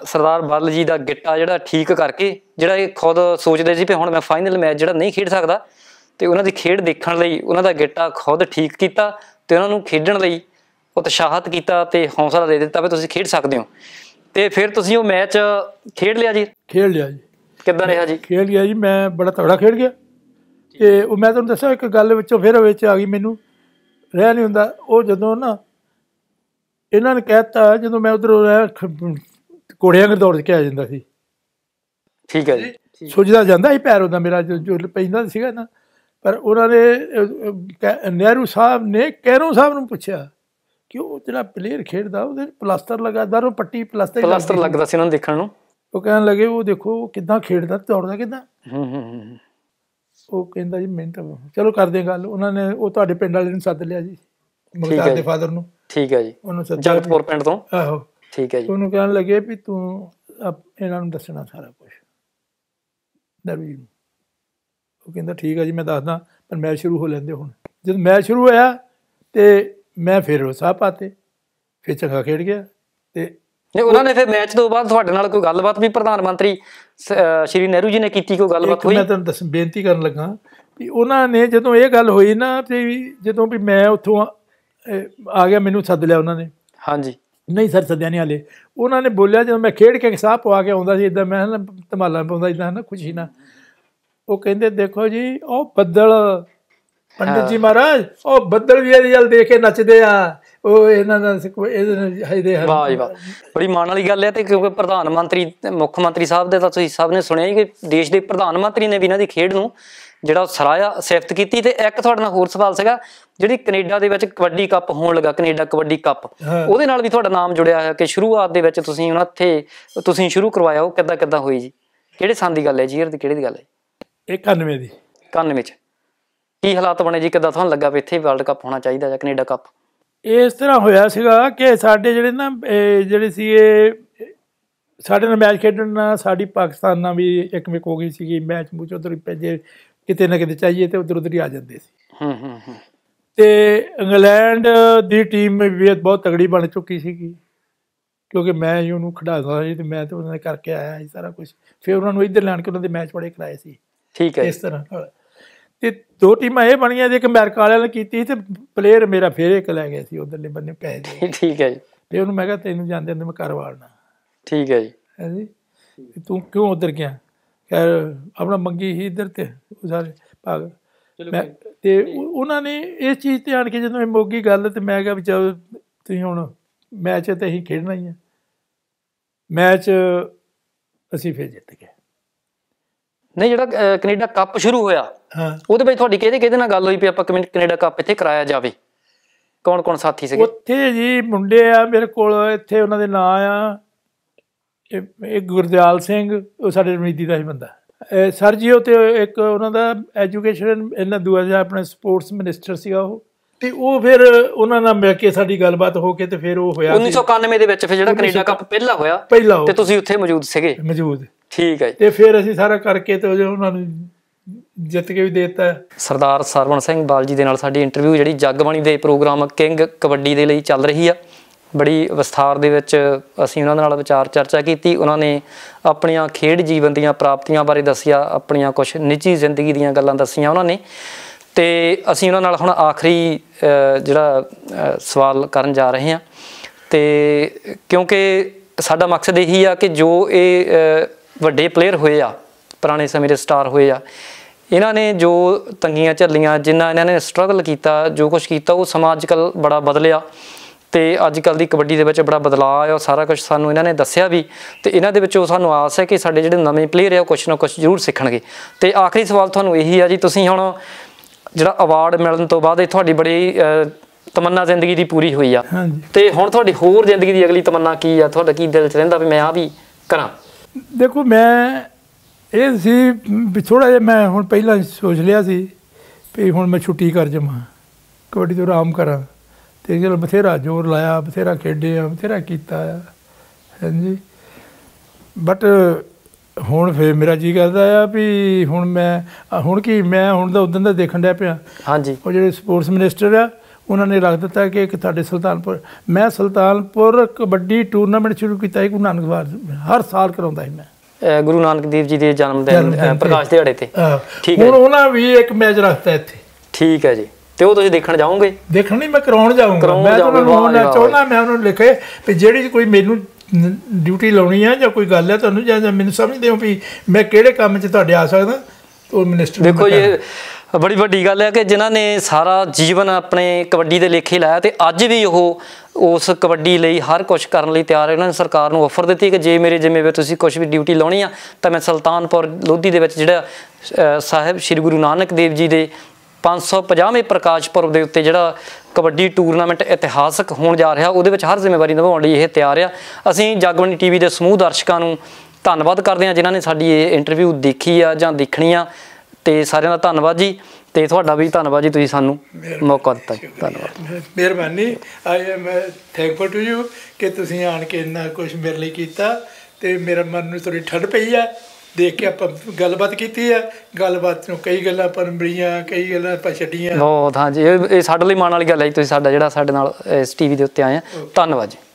ਸਰਦਾਰ ਬੱਲ ਜੀ ਦਾ ਗਿੱਟਾ ਜਿਹੜਾ ਠੀਕ ਕਰਕੇ ਜਿਹੜਾ ਇਹ ਖੁਦ ਸੋਚਦੇ ਸੀ ਕਿ ਹੁਣ ਮੈਂ ਫਾਈਨਲ ਮੈਚ ਜਿਹੜਾ ਨਹੀਂ ਖੇਡ ਸਕਦਾ ਤੇ ਉਹਨਾਂ ਦੀ ਖੇਡ ਦੇਖਣ ਲਈ ਉਹਨਾਂ ਦਾ ਗਿੱਟਾ ਖੁਦ ਠੀਕ ਕੀਤਾ ਤੇ ਉਹਨਾਂ ਨੂੰ ਖੇਡਣ ਲਈ ਉਤਸ਼ਾਹਤ ਕੀਤਾ ਤੇ ਹੌਸਲਾ ਦੇ ਦਿੱਤਾ ਵੀ ਤੁਸੀਂ ਖੇਡ ਸਕਦੇ ਹੋ ਤੇ ਫਿਰ ਤੁਸੀਂ ਉਹ ਮੈਚ ਖੇਡ ਲਿਆ ਜੀ ਖੇਡ ਲਿਆ ਜੀ ਕਿੱਦਾਂ ਰਿਹਾ ਜੀ ਖੇਡ ਗਿਆ ਜੀ ਮੈਂ ਬੜਾ ਤਗੜਾ ਖੇਡ ਗਿਆ ਤੇ ਉਹ ਮੈਂ ਤੁਹਾਨੂੰ ਦੱਸਿਆ ਇੱਕ ਗੱਲ ਵਿੱਚੋਂ ਫਿਰ ਵਿੱਚ ਆ ਗਈ ਮੈਨੂੰ ਰਹਿ ਨਹੀਂ ਹੁੰਦਾ ਉਹ ਜਦੋਂ ਨਾ ਇਹਨਾਂ ਨੇ ਕਹਿਤਾ ਜਦੋਂ ਮੈਂ ਉਧਰ ਕੋੜਿਆਂ ਦੇ ਦੌਰ ਚ ਆ ਜਾਂਦਾ ਸੀ ਠੀਕ ਹੈ ਜੀ ਸੁਝਦਾ ਜਾਂਦਾ ਸੀ ਪੈਰ ਉਹਦਾ ਮੇਰਾ ਜੋ ਪੈਂਦਾ ਸੀਗਾ ਨਾ ਪਰ ਉਹਨਾਂ ਨੇ ਨਹਿਰੂ ਸਾਹਿਬ ਨੇ ਕੈਰੋਂ ਸਾਹਿਬ ਨੂੰ ਪੁੱਛਿਆ ਕਿ ਉਹ ਜਿਹੜਾ ਪਲੇਅਰ ਖੇਡਦਾ ਉਹਦੇ ਪਲਾਸਟਰ ਲਗਾਦਾ ਉਹ ਪੱਟੀ ਪਲਾਸਟਰ ਪਲਾਸਟਰ ਲੱਗਦਾ ਸੀ ਉਹਨਾਂ ਨੂੰ ਦੇਖਣ ਨੂੰ ਉਹ ਕਹਿਣ ਲੱਗੇ ਉਹ ਦੇਖੋ ਕਿਦਾਂ ਖੇਡਦਾ ਦੌੜਦਾ ਕਿਦਾਂ ਹੂੰ ਹੂੰ ਉਹ ਕਹਿੰਦਾ ਜੀ ਮਿਹਨਤ ਚਲੋ ਕਰਦੇ ਆ ਗੱਲ ਉਹਨਾਂ ਨੇ ਉਹ ਤੁਹਾਡੇ ਪਿੰਡ ਵਾਲੇ ਨੂੰ ਸੱਦ ਲਿਆ ਜੀ ਮੁਖਤਾਰ ਦੇ ਫਾਦਰ ਨੂੰ ਠੀਕ ਹੈ ਜੀ ਉਹਨੂੰ ਸੱਦ ਜਗਤਪੁਰ ਪਿੰਡ ਤੋਂ ਆਹੋ ਠੀਕ ਹੈ ਜੀ ਉਹਨੂੰ ਕਹਿਣ ਲੱਗੇ ਵੀ ਤੂੰ ਇਹਨਾਂ ਨੂੰ ਦੱਸਣਾ ਸਾਰਾ ਕੁਝ ਦਰਵੀਰ ਉਹ ਕਹਿੰਦਾ ਠੀਕ ਹੈ ਜੀ ਮੈਂ ਦੱਸਦਾ ਪਰ ਮੈਚ ਸ਼ੁਰੂ ਹੋ ਲੈਂਦੇ ਹੁਣ ਜਦ ਮੈਚ ਸ਼ੁਰੂ ਹੋਇਆ ਤੇ ਮੈਂ ਫਿਰ ਉਸਾਹ ਪਾਤੇ ਫਿਰ ਚੰਗਾ ਖੇਡ ਗਿਆ ਤੇ ਨੇ ਉਹਨਾਂ ਨੇ ਫਿਰ ਮੈਚ ਤੋਂ ਬਾਅਦ ਤੁਹਾਡੇ ਨਾਲ ਕੋਈ ਗੱਲਬਾਤ ਵੀ ਪ੍ਰਧਾਨ ਮੰਤਰੀ ਸ਼੍ਰੀ ਨਹਿਰੂ ਜੀ ਨੇ ਕੀਤੀ ਕੋਈ ਗੱਲਬਾਤ ਹੋਈ ਮੈਂ ਤੁਹਾਨੂੰ ਦੱਸ ਬੇਨਤੀ ਕਰਨ ਲੱਗਾ ਵੀ ਉਹਨਾਂ ਨੇ ਜਦੋਂ ਇਹ ਗੱਲ ਹੋਈ ਨਾ ਤੇ ਜਦੋਂ ਵੀ ਮੈਂ ਉੱਥੋਂ ਆ ਗਿਆ ਮੈਨੂੰ ਸੱਦ ਲਿਆ ਉਹਨਾਂ ਨੇ ਹਾਂਜੀ ਨਹੀਂ ਸਰ ਸੱਦਿਆ ਨਹੀਂ ਹਲੇ ਉਹਨਾਂ ਨੇ ਬੋਲਿਆ ਜਦੋਂ ਮੈਂ ਖੇਡ ਕੇ ਸਾਹ ਪਵਾ ਕੇ ਆਉਂਦਾ ਸੀ ਇਦਾਂ ਮੈਂ ਧਮਾਲਾ ਪਾਉਂਦਾ ਇਦਾਂ ਨਾ ਖੁਸ਼ੀ ਨਾ ਉਹ ਕਹਿੰਦੇ ਦੇਖੋ ਜੀ ਉਹ ਬੱਦਲ ਪੰਡਿਤ ਜੀ ਮਹਾਰਾਜ ਉਹ ਬੱਦਲ ਵੀ ਇਹਦੇ ਨਾਲ ਦੇਖ ਕੇ ਨੱਚਦੇ ਆ ਉਹ ਇਹਨਾਂ ਦਾ ਇਹਦੇ ਹਜਦੇ ਹਨ ਵਾਹ ਜੀ ਵਾਹ ਬੜੀ ਮਾਣ ਵਾਲੀ ਗੱਲ ਹੈ ਤੇ ਕਿਉਂਕਿ ਪ੍ਰਧਾਨ ਮੰਤਰੀ ਮੁੱਖ ਮੰਤਰੀ ਸਾਹਿਬ ਦੇ ਤਾਂ ਤੁਸੀਂ ਸਭ ਨੇ ਸੁਣਿਆ ਹੀ ਕਿ ਦੇਸ਼ ਦੇ ਪ੍ਰਧਾਨ ਮੰਤਰੀ ਨੇ ਵੀ ਇਹਨਾਂ ਦੀ ਖੇਡ ਨੂੰ ਜਿਹੜਾ ਸਰਾਇਆ ਸਿਫਤ ਕੀਤੀ ਤੇ ਇੱਕ ਤੁਹਾਡੇ ਨਾਲ ਹੋਰ ਸਵਾਲ ਸੀਗਾ ਜਿਹੜੀ ਕੈਨੇਡਾ ਦੇ ਵਿੱਚ ਕਬੱਡੀ ਕੱਪ ਹੋਣ ਲੱਗਾ ਕੈਨੇਡਾ ਕਬੱਡੀ ਕੱਪ ਉਹਦੇ ਨਾਲ ਵੀ ਤੁਹਾਡਾ ਨਾਮ ਜੁੜਿਆ ਹੋਇਆ ਕਿ ਸ਼ੁਰੂਆਤ ਦੇ ਵਿੱਚ ਤੁਸੀਂ ਉਹਨਾਂ ਇੱਥੇ ਤੁਸੀਂ ਸ਼ੁਰੂ ਕਰਵਾਇਆ ਉਹ ਕਿੱਦਾਂ ਕਿੱਦਾਂ ਹੋਈ ਜੀ ਕਿਹੜੇ ਸਾਲ ਦੀ ਗੱਲ ਹੈ ਜੀ ਇਹ ਕਿਹੜੀ ਦੀ ਗੱਲ ਹੈ 91 ਦੀ 91 ਚ ਕੀ ਹਾਲਾਤ ਬਣੇ ਜੀ ਕਿਦਾਂ ਤੁਹਾਨੂੰ ਲੱਗਾ ਵੀ ਇੱਥੇ ਵਰਲਡ ਕੱਪ ਹੋਣਾ ਚਾਹੀਦਾ ਜਾਂ ਕੈਨੇਡਾ ਕੱਪ ਇਸ ਤਰ੍ਹਾਂ ਹੋਇਆ ਸੀਗਾ ਕਿ ਸਾਡੇ ਜਿਹੜੇ ਨਾ ਜਿਹੜੇ ਸੀ ਇਹ ਸਾਡੇ ਨਾਲ ਮੈਚ ਖੇਡਣ ਨਾਲ ਸਾਡੀ ਪਾਕਿਸਤਾਨ ਨਾਲ ਵੀ ਇੱਕ ਵਿਕ ਹੋ ਗਈ ਸੀਗੀ ਮੈਚ ਮੂਚ ਉਧਰ ਭੇਜੇ ਕਿਤੇ ਨਾ ਕਿਤੇ ਚਾਹੀਏ ਤੇ ਉਧਰ ਉਧਰ ਹੀ ਆ ਜਾਂਦੇ ਸੀ ਹੂੰ ਹੂੰ ਹੂੰ ਤੇ ਇੰਗਲੈਂਡ ਦੀ ਟੀਮ ਵੀ ਬਹੁਤ ਤਗੜੀ ਬਣ ਚੁੱਕੀ ਸੀਗੀ ਕਿਉਂਕਿ ਮੈਂ ਹੀ ਉਹਨੂੰ ਖਿਡਾਦਾ ਸੀ ਤੇ ਮੈਂ ਤੇ ਉਹਨਾਂ ਨੇ ਕਰਕੇ ਆਇਆ ਸੀ ਸਾਰਾ ਕੁਝ ਫਿਰ ਉਹਨਾਂ ਨੂੰ ਇੱਧਰ ਲੈਣ ਕੇ ਉਹਨਾਂ ਦੇ ਮੈਚ ਬੜੇ ਕਰਾਏ ਸੀ ਠੀਕ ਹੈ ਇਸ ਤਰ੍ਹਾਂ ਤੇ ਦੋ ਟੀਮਾਂ ਇਹ ਬਣੀਆਂ ਜੇ ਅਮਰੀਕਾ ਵਾਲਿਆਂ ਨੇ ਕੀਤੀ ਤੇ ਪਲੇਅਰ ਮੇਰਾ ਫੇਰ ਇੱਕ ਲੈ ਗਿਆ ਸੀ ਉਧਰਲੇ ਬੰਨੇ ਪੈ ਗਏ ਠੀਕ ਹੈ ਜੀ ਤੇ ਉਹਨੂੰ ਮੈਂ ਕਿਹਾ ਤੈਨੂੰ ਜਾਂਦੇ ਨੂੰ ਮੈਂ ਕਰਵਾਉਣਾ ਠੀਕ ਹੈ ਜੀ ਤੇ ਤੂੰ ਕਿਉਂ ਉਧਰ ਗਿਆ ਖੈਰ ਆਪਣਾ ਮੰਗੀ ਹੀ ਇਧਰ ਤੇ ਸਾਰੇ ਭਾਗ ਤੇ ਉਹਨਾਂ ਨੇ ਇਹ ਚੀਜ਼ ਤੇ ਆਣ ਕੇ ਜਦੋਂ ਇਹ ਮੋਗੀ ਗੱਲ ਤੇ ਮੈਂ ਕਿਹਾ ਵੀ ਚਲ ਤੁਸੀਂ ਹੁਣ ਮੈਚ ਤੇ ਅਸੀਂ ਖੇਡਣਾ ਹੀ ਹੈ ਮੈਚ ਅਸੀਂ ਫੇਰ ਜਿੱਤ ਗਏ ਨਹੀਂ ਜਿਹੜਾ ਕੈਨੇਡਾ ਕੱਪ ਸ਼ੁਰੂ ਹੋਇਆ ਹਾਂ ਉਹਦੇ ਵਿੱਚ ਤੁਹਾਡੀ ਕਿਹਦੇ ਕਿਹਦੇ ਨਾਲ ਗੱਲ ਹੋਈ ਪਈ ਆਪਾਂ ਕੈਨੇਡਾ ਕੱਪ ਇੱਥੇ ਕਰਾਇਆ ਜਾਵੇ ਕੌਣ ਕੌਣ ਸਾਥੀ ਸੀਗੇ ਉੱਥੇ ਜੀ ਮੁੰਡੇ ਆ ਮੇਰੇ ਕੋਲ ਇੱਥੇ ਉਹਨਾਂ ਦੇ ਨਾਂ ਆ ਇਹ ਗੁਰਦਿਆਲ ਸਿੰਘ ਉਹ ਸਾਡੇ ਰਮੀਦੀ ਦਾ ਹੀ ਬੰਦਾ ਸਰ ਜੀ ਉਹ ਤੇ ਇੱਕ ਉਹਨਾਂ ਦਾ ਐਜੂਕੇਸ਼ਨ ਇਹਨਾਂ ਦੂਆ ਆਪਣੇ ਸਪੋਰਟਸ ਮਿਨਿਸਟਰ ਸੀਗਾ ਉਹ ਤੇ ਉਹ ਫਿਰ ਉਹਨਾਂ ਨਾਲ ਮਿਲ ਕੇ ਸਾਡੀ ਗੱਲਬਾਤ ਹੋ ਕੇ ਤੇ ਫਿਰ ਉਹ ਹੋਇਆ 1991 ਦੇ ਵਿੱਚ ਫਿਰ ਜਿਹੜਾ ਕੈਨੇਡਾ ਕੱਪ ਪਹਿਲਾ ਹੋਇਆ ਤੇ ਤੁਸੀਂ ਉੱਥੇ ਮੌਜੂਦ ਸੀਗੇ ਮੌਜੂਦ ਠੀਕ ਹੈ ਤੇ ਫਿਰ ਅਸੀਂ ਸਾਰਾ ਕਰਕੇ ਤੇ ਉਹਨਾਂ ਨੂੰ ਜਿੱਤ ਕੇ ਵੀ ਦੇਤਾ ਸਰਦਾਰ ਸਰਵਣ ਸਿੰਘ ਬਾਲਜੀ ਦੇ ਨਾਲ ਸਾਡੀ ਇੰਟਰਵਿਊ ਜਿਹੜੀ ਜਗਬਾਣੀ ਦੇ ਪ੍ਰੋਗਰਾਮ ਕਿੰਗ ਕਬੱਡੀ ਦੇ ਲਈ ਚੱਲ ਰਹੀ ਆ ਬੜੀ ਵਿਸਥਾਰ ਦੇ ਵਿੱਚ ਅਸੀਂ ਉਹਨਾਂ ਨਾਲ ਵਿਚਾਰ ਚਰਚਾ ਕੀਤੀ ਉਹਨਾਂ ਨੇ ਆਪਣੀਆਂ ਖੇਡ ਜੀਵਨ ਦੀਆਂ ਪ੍ਰਾਪਤੀਆਂ ਬਾਰੇ ਦੱਸਿਆ ਆਪਣੀਆਂ ਕੁਝ ਨਿੱਜੀ ਜ਼ਿੰਦਗੀ ਦੀਆਂ ਗੱਲਾਂ ਦੱਸੀਆਂ ਉਹਨਾਂ ਨੇ ਤੇ ਅਸੀਂ ਉਹਨਾਂ ਨਾਲ ਹੁਣ ਆਖਰੀ ਜਿਹੜਾ ਸਵਾਲ ਕਰਨ ਜਾ ਰਹੇ ਹਾਂ ਤੇ ਕਿਉਂਕਿ ਸਾਡਾ ਮਕਸਦ ਇਹੀ ਆ ਕਿ ਜੋ ਇਹ ਵੱਡੇ ਪਲੇਅਰ ਹੋਏ ਆ ਪੁਰਾਣੇ ਸਮੇਂ ਦੇ ਸਟਾਰ ਹੋਏ ਆ ਇਹਨਾਂ ਨੇ ਜੋ ਤੰਗੀਆਂ ਝੱਲੀਆਂ ਜਿਨ੍ਹਾਂ ਇਹਨਾਂ ਨੇ ਸਟਰਗਲ ਕੀਤਾ ਜੋ ਕੁਝ ਕੀਤਾ ਉਹ ਸਮਾਜਿਕਲ ਬੜਾ ਬਦਲਿਆ ਤੇ ਅੱਜ ਕੱਲ ਦੀ ਕਬੱਡੀ ਦੇ ਵਿੱਚ ਬੜਾ ਬਦਲਾਅ ਆਇਆ ਸਾਰਾ ਕੁਝ ਸਾਨੂੰ ਇਹਨਾਂ ਨੇ ਦੱਸਿਆ ਵੀ ਤੇ ਇਹਨਾਂ ਦੇ ਵਿੱਚੋਂ ਸਾਨੂੰ ਆਸ ਹੈ ਕਿ ਸਾਡੇ ਜਿਹੜੇ ਨਵੇਂ ਪਲੇਅਰ ਆ ਉਹ ਕੁਝ ਨਾ ਕੁਝ ਜ਼ਰੂਰ ਸਿੱਖਣਗੇ ਤੇ ਆਖਰੀ ਸਵਾਲ ਤੁਹਾਨੂੰ ਇਹੀ ਆ ਜੀ ਤੁਸੀਂ ਹੁਣ ਜਿਹੜਾ ਅਵਾਰਡ ਮਿਲਣ ਤੋਂ ਬਾਅਦ ਇਹ ਤੁਹਾਡੀ ਬੜੀ ਤਮੰਨਾ ਜ਼ਿੰਦਗੀ ਦੀ ਪੂਰੀ ਹੋਈ ਆ ਤੇ ਹੁਣ ਤੁਹਾਡੀ ਹੋਰ ਜ਼ਿੰਦਗੀ ਦੀ ਅਗਲੀ ਤਮੰਨਾ ਕੀ ਆ ਤੁਹਾਡਾ ਕੀ ਦਿਲ 'ਚ ਰਹਿੰਦਾ ਵੀ ਮੈਂ ਆ ਵੀ ਕਰਾਂ ਦੇਖੋ ਮੈਂ ਇਹ ਸੀ ਥੋੜਾ ਜਿਹਾ ਮੈਂ ਹੁਣ ਪਹਿਲਾਂ ਸੋਚ ਲਿਆ ਸੀ ਵੀ ਹੁਣ ਮੈਂ ਛੁੱਟੀ ਕਰ ਜਾਵਾਂ ਕਬੱਡੀ ਤੋਂ ਆਰਾਮ ਕਰਾਂ ਤੇ ਜਿਹੜਾ ਬਥੇਰਾ ਜ਼ੋਰ ਲਾਇਆ ਬਥੇਰਾ ਖੇਡੇ ਆ ਬਥੇਰਾ ਕੀਤਾ ਆ ਹਾਂਜੀ ਬਟ ਹੁਣ ਫੇਰ ਮੇਰਾ ਜੀ ਕਰਦਾ ਆ ਵੀ ਹੁਣ ਮੈਂ ਹੁਣ ਕੀ ਮੈਂ ਹੁਣ ਦਾ ਉਦੋਂ ਦਾ ਦੇਖਣ ਡਿਆ ਪਿਆ ਹਾਂਜੀ ਉਹ ਜਿਹੜੇ ਸਪੋਰਟਸ ਮਿਨਿਸਟਰ ਆ ਉਹਨਾਂ ਨੇ ਰੱਖ ਦਿੱਤਾ ਕਿ ਇੱਕ ਤੁਹਾਡੇ ਸੁਲਤਾਨਪੁਰ ਮੈਂ ਸੁਲਤਾਨਪੁਰ ਕਬੱਡੀ ਟੂਰਨਾਮੈਂਟ ਸ਼ੁਰੂ ਕੀਤਾ ਹੈ ਗੁਰੂ ਨਾਨਕ ਹਰ ਸਾਲ ਕਰਾਉਂਦਾ ਹਾਂ ਮੈਂ ਗੁਰੂ ਨਾਨਕ ਦੇਵ ਜੀ ਦੇ ਜਨਮ ਦਿਨ ਪ੍ਰਕਾਸ਼ ਦਿਹਾੜੇ ਤੇ ਠੀਕ ਹੈ ਹੁਣ ਉਹਨਾਂ ਵੀ ਇੱਕ ਮੈਚ ਰੱਖਤਾ ਇੱਥੇ ਠੀਕ ਹੈ ਜੀ ਤੇ ਉਹ ਤੁਸੀਂ ਦੇਖਣ ਜਾਓਗੇ ਦੇਖਣ ਨਹੀਂ ਮੈਂ ਕਰਾਉਣ ਜਾਊਂਗਾ ਮੈਂ ਤੁਹਾਨੂੰ ਲੋਨ ਚਾਹੁੰਦਾ ਮੈਂ ਉਹਨਾਂ ਨੂੰ ਲਿਖੇ ਵੀ ਜਿਹੜੀ ਕੋਈ ਮੈਨੂੰ ਡਿਊਟੀ ਲਾਉਣੀ ਆ ਜਾਂ ਕੋਈ ਗੱਲ ਹੈ ਤੁਹਾਨੂੰ ਜਾਂ ਮੈਨੂੰ ਸਮਝਦੇ ਹੋ ਵੀ ਮੈਂ ਕਿਹੜੇ ਕੰਮ 'ਚ ਤੁਹਾਡੇ ਆ ਸਕਦਾ ਉਹ ਮਿਨਿਸਟਰ ਦੇਖੋ ਇਹ ਬੜੀ ਵੱਡੀ ਗੱਲ ਹੈ ਕਿ ਜਿਨ੍ਹਾਂ ਨੇ ਸਾਰਾ ਜੀਵਨ ਆਪਣੇ ਕਬੱਡੀ ਦੇ ਲੇਖੇ ਲਾਇਆ ਤੇ ਅੱਜ ਵੀ ਉਹ ਉਸ ਕਬੱਡੀ ਲਈ ਹਰ ਕੁਝ ਕਰਨ ਲਈ ਤਿਆਰ ਹੈ ਉਹਨਾਂ ਨੇ ਸਰਕਾਰ ਨੂੰ ਆਫਰ ਦਿੱਤੀ ਕਿ ਜੇ ਮੇਰੇ ਜਿੰਮੇ ਵਿੱਚ ਤੁਸੀਂ ਕੁਝ ਵੀ ਡਿਊਟੀ ਲਾਉਣੀ ਆ ਤਾਂ ਮੈਂ ਸੁਲਤਾਨਪੁਰ ਲੋਧੀ ਦੇ ਵਿੱਚ ਜਿਹੜਾ ਸਾਹਿਬ ਸ੍ਰੀ ਗੁਰੂ ਨਾਨਕ ਦੇਵ ਜੀ ਦੇ 550ਵੇਂ ਪ੍ਰਕਾਸ਼ ਪੁਰਬ ਦੇ ਉੱਤੇ ਜਿਹੜਾ ਕਬੱਡੀ ਟੂਰਨਾਮੈਂਟ ਇਤਿਹਾਸਕ ਹੋਣ ਜਾ ਰਿਹਾ ਉਹਦੇ ਵਿੱਚ ਹਰ ਜ਼ਿੰਮੇਵਾਰੀ ਨਿਭਾਉਣ ਲਈ ਇਹ ਤਿਆਰ ਆ ਅਸੀਂ ਜਗਬਾਣੀ ਟੀਵੀ ਦੇ ਸਮੂਹ ਦਰਸ਼ਕਾਂ ਨੂੰ ਧੰਨਵਾਦ ਕਰਦੇ ਹਾਂ ਜਿਨ੍ਹਾਂ ਨੇ ਸਾਡੀ ਇਹ ਇੰਟਰਵਿਊ ਦੇਖੀ ਆ ਜਾਂ ਦੇਖਣੀ ਆ ਤੇ ਸਾਰਿਆਂ ਦਾ ਧੰਨਵਾਦ ਜੀ ਤੇ ਤੁਹਾਡਾ ਵੀ ਧੰਨਵਾਦ ਜੀ ਤੁਸੀਂ ਸਾਨੂੰ ਮੌਕਾ ਦਿੱਤਾ ਧੰਨਵਾਦ ਮਿਹਰਬਾਨੀ I am thankful to you ਕਿ ਤੁਸੀਂ ਆਣ ਕੇ ਇੰਨਾ ਕੁਝ ਮੇਰੇ ਲਈ ਕੀਤਾ ਤੇ ਮੇਰੇ ਮਨ ਨੂੰ ਥੋੜੀ ਠੰਡ ਪਈ ਆ ਦੇਖ ਕੇ ਆਪਾਂ ਗੱਲਬਾਤ ਕੀਤੀ ਆ ਗੱਲਬਾਤ ਨੂੰ ਕਈ ਗੱਲਾਂ ਪਰ ਮਿਲੀਆਂ ਕਈ ਗੱਲਾਂ ਆਪਾਂ ਛੱਡੀਆਂ ਬਹੁਤ ਹਾਂਜੀ ਇਹ ਸਾਡੇ ਲਈ ਮਾਣ ਵਾਲੀ ਗੱਲ ਹੈ ਜੀ ਤੁਸੀਂ ਸਾਡਾ ਜਿਹੜਾ ਸਾਡੇ ਨਾਲ ਇਸ ਟੀਵੀ ਦੇ ਉੱਤੇ ਆਏ ਆ ਧੰਨਵਾਦ ਜੀ